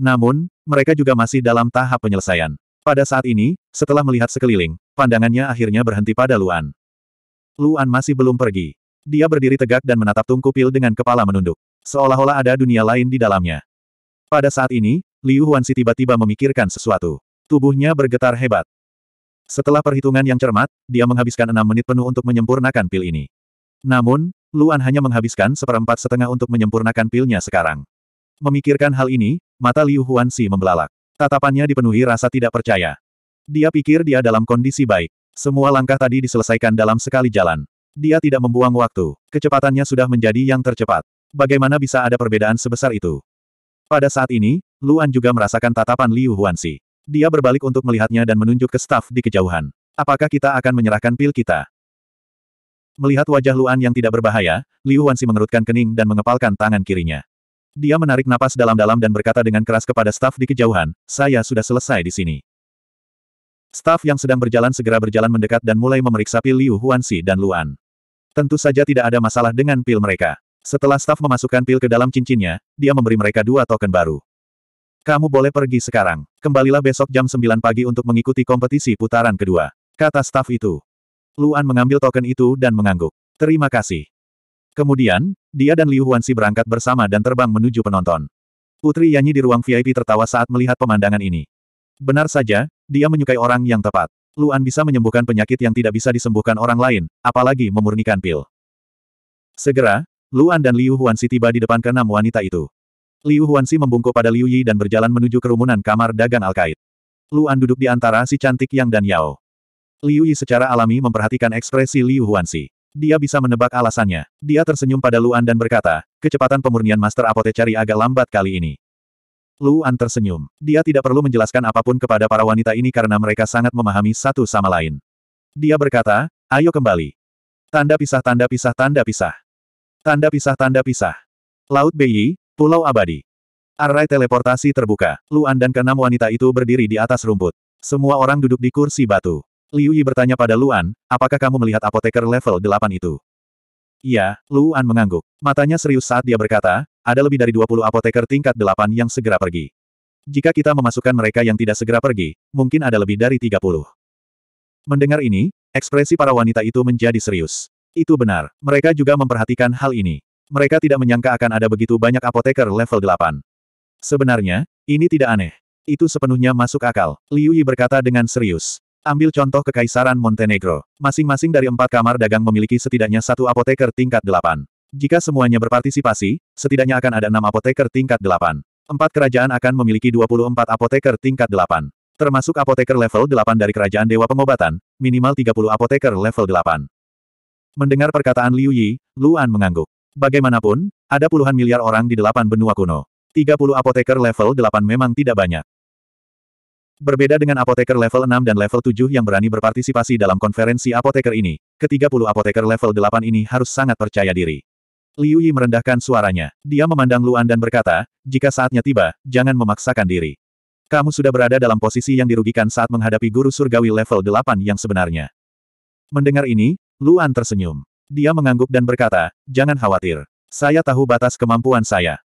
S1: Namun, mereka juga masih dalam tahap penyelesaian. Pada saat ini, setelah melihat sekeliling, pandangannya akhirnya berhenti pada Luan. Luan masih belum pergi. Dia berdiri tegak dan menatap tungku pil dengan kepala menunduk. Seolah-olah ada dunia lain di dalamnya. Pada saat ini, Liu Huanxi tiba-tiba memikirkan sesuatu. Tubuhnya bergetar hebat. Setelah perhitungan yang cermat, dia menghabiskan enam menit penuh untuk menyempurnakan pil ini. Namun, Luan hanya menghabiskan seperempat setengah untuk menyempurnakan pilnya sekarang. Memikirkan hal ini, Mata Liu Huanxi membelalak. Tatapannya dipenuhi rasa tidak percaya. Dia pikir dia dalam kondisi baik. Semua langkah tadi diselesaikan dalam sekali jalan. Dia tidak membuang waktu. Kecepatannya sudah menjadi yang tercepat. Bagaimana bisa ada perbedaan sebesar itu? Pada saat ini, Luan juga merasakan tatapan Liu Huanxi. Dia berbalik untuk melihatnya dan menunjuk ke staf di kejauhan. Apakah kita akan menyerahkan pil kita? Melihat wajah Luan yang tidak berbahaya, Liu Huanxi mengerutkan kening dan mengepalkan tangan kirinya. Dia menarik napas dalam-dalam dan berkata dengan keras kepada staf di kejauhan, saya sudah selesai di sini. Staf yang sedang berjalan segera berjalan mendekat dan mulai memeriksa pil Liu Huanxi dan Luan. Tentu saja tidak ada masalah dengan pil mereka. Setelah staf memasukkan pil ke dalam cincinnya, dia memberi mereka dua token baru. Kamu boleh pergi sekarang. Kembalilah besok jam 9 pagi untuk mengikuti kompetisi putaran kedua. Kata staf itu. Luan mengambil token itu dan mengangguk. Terima kasih. Kemudian, dia dan Liu Huanxi berangkat bersama dan terbang menuju penonton. Putri Yanyi di ruang VIP tertawa saat melihat pemandangan ini. Benar saja, dia menyukai orang yang tepat. Luan bisa menyembuhkan penyakit yang tidak bisa disembuhkan orang lain, apalagi memurnikan pil. Segera, Luan dan Liu Huanxi tiba di depan keenam wanita itu. Liu Huanxi membungkuk pada Liu Yi dan berjalan menuju kerumunan kamar dagang Alkait. Luan duduk di antara si cantik Yang dan Yao. Liu Yi secara alami memperhatikan ekspresi Liu Huanxi. Dia bisa menebak alasannya. Dia tersenyum pada Luan dan berkata, kecepatan pemurnian Master Apotecari agak lambat kali ini. Luan tersenyum. Dia tidak perlu menjelaskan apapun kepada para wanita ini karena mereka sangat memahami satu sama lain. Dia berkata, ayo kembali. Tanda pisah tanda pisah tanda pisah. Tanda pisah tanda pisah. Laut Beyi, Pulau Abadi. array teleportasi terbuka. Luan dan keenam wanita itu berdiri di atas rumput. Semua orang duduk di kursi batu. Liu Yi bertanya pada Luan, apakah kamu melihat apoteker level 8 itu? Ya, Luan mengangguk. Matanya serius saat dia berkata, ada lebih dari 20 apoteker tingkat 8 yang segera pergi. Jika kita memasukkan mereka yang tidak segera pergi, mungkin ada lebih dari 30. Mendengar ini, ekspresi para wanita itu menjadi serius. Itu benar, mereka juga memperhatikan hal ini. Mereka tidak menyangka akan ada begitu banyak apoteker level 8. Sebenarnya, ini tidak aneh. Itu sepenuhnya masuk akal, Liu Yi berkata dengan serius. Ambil contoh Kekaisaran Montenegro. Masing-masing dari empat kamar dagang memiliki setidaknya satu apoteker tingkat delapan. Jika semuanya berpartisipasi, setidaknya akan ada enam apoteker tingkat delapan. Empat kerajaan akan memiliki 24 apoteker tingkat delapan. Termasuk apoteker level delapan dari Kerajaan Dewa Pengobatan, minimal 30 apoteker level delapan. Mendengar perkataan Liu Yi, Luan mengangguk. Bagaimanapun, ada puluhan miliar orang di delapan benua kuno. 30 apoteker level delapan memang tidak banyak. Berbeda dengan apoteker level 6 dan level 7 yang berani berpartisipasi dalam konferensi apoteker ini, ke-30 apoteker level 8 ini harus sangat percaya diri. Liu Yi merendahkan suaranya. Dia memandang Luan dan berkata, jika saatnya tiba, jangan memaksakan diri. Kamu sudah berada dalam posisi yang dirugikan saat menghadapi guru surgawi level 8 yang sebenarnya. Mendengar ini, Luan tersenyum. Dia mengangguk dan berkata, jangan khawatir. Saya tahu batas kemampuan saya.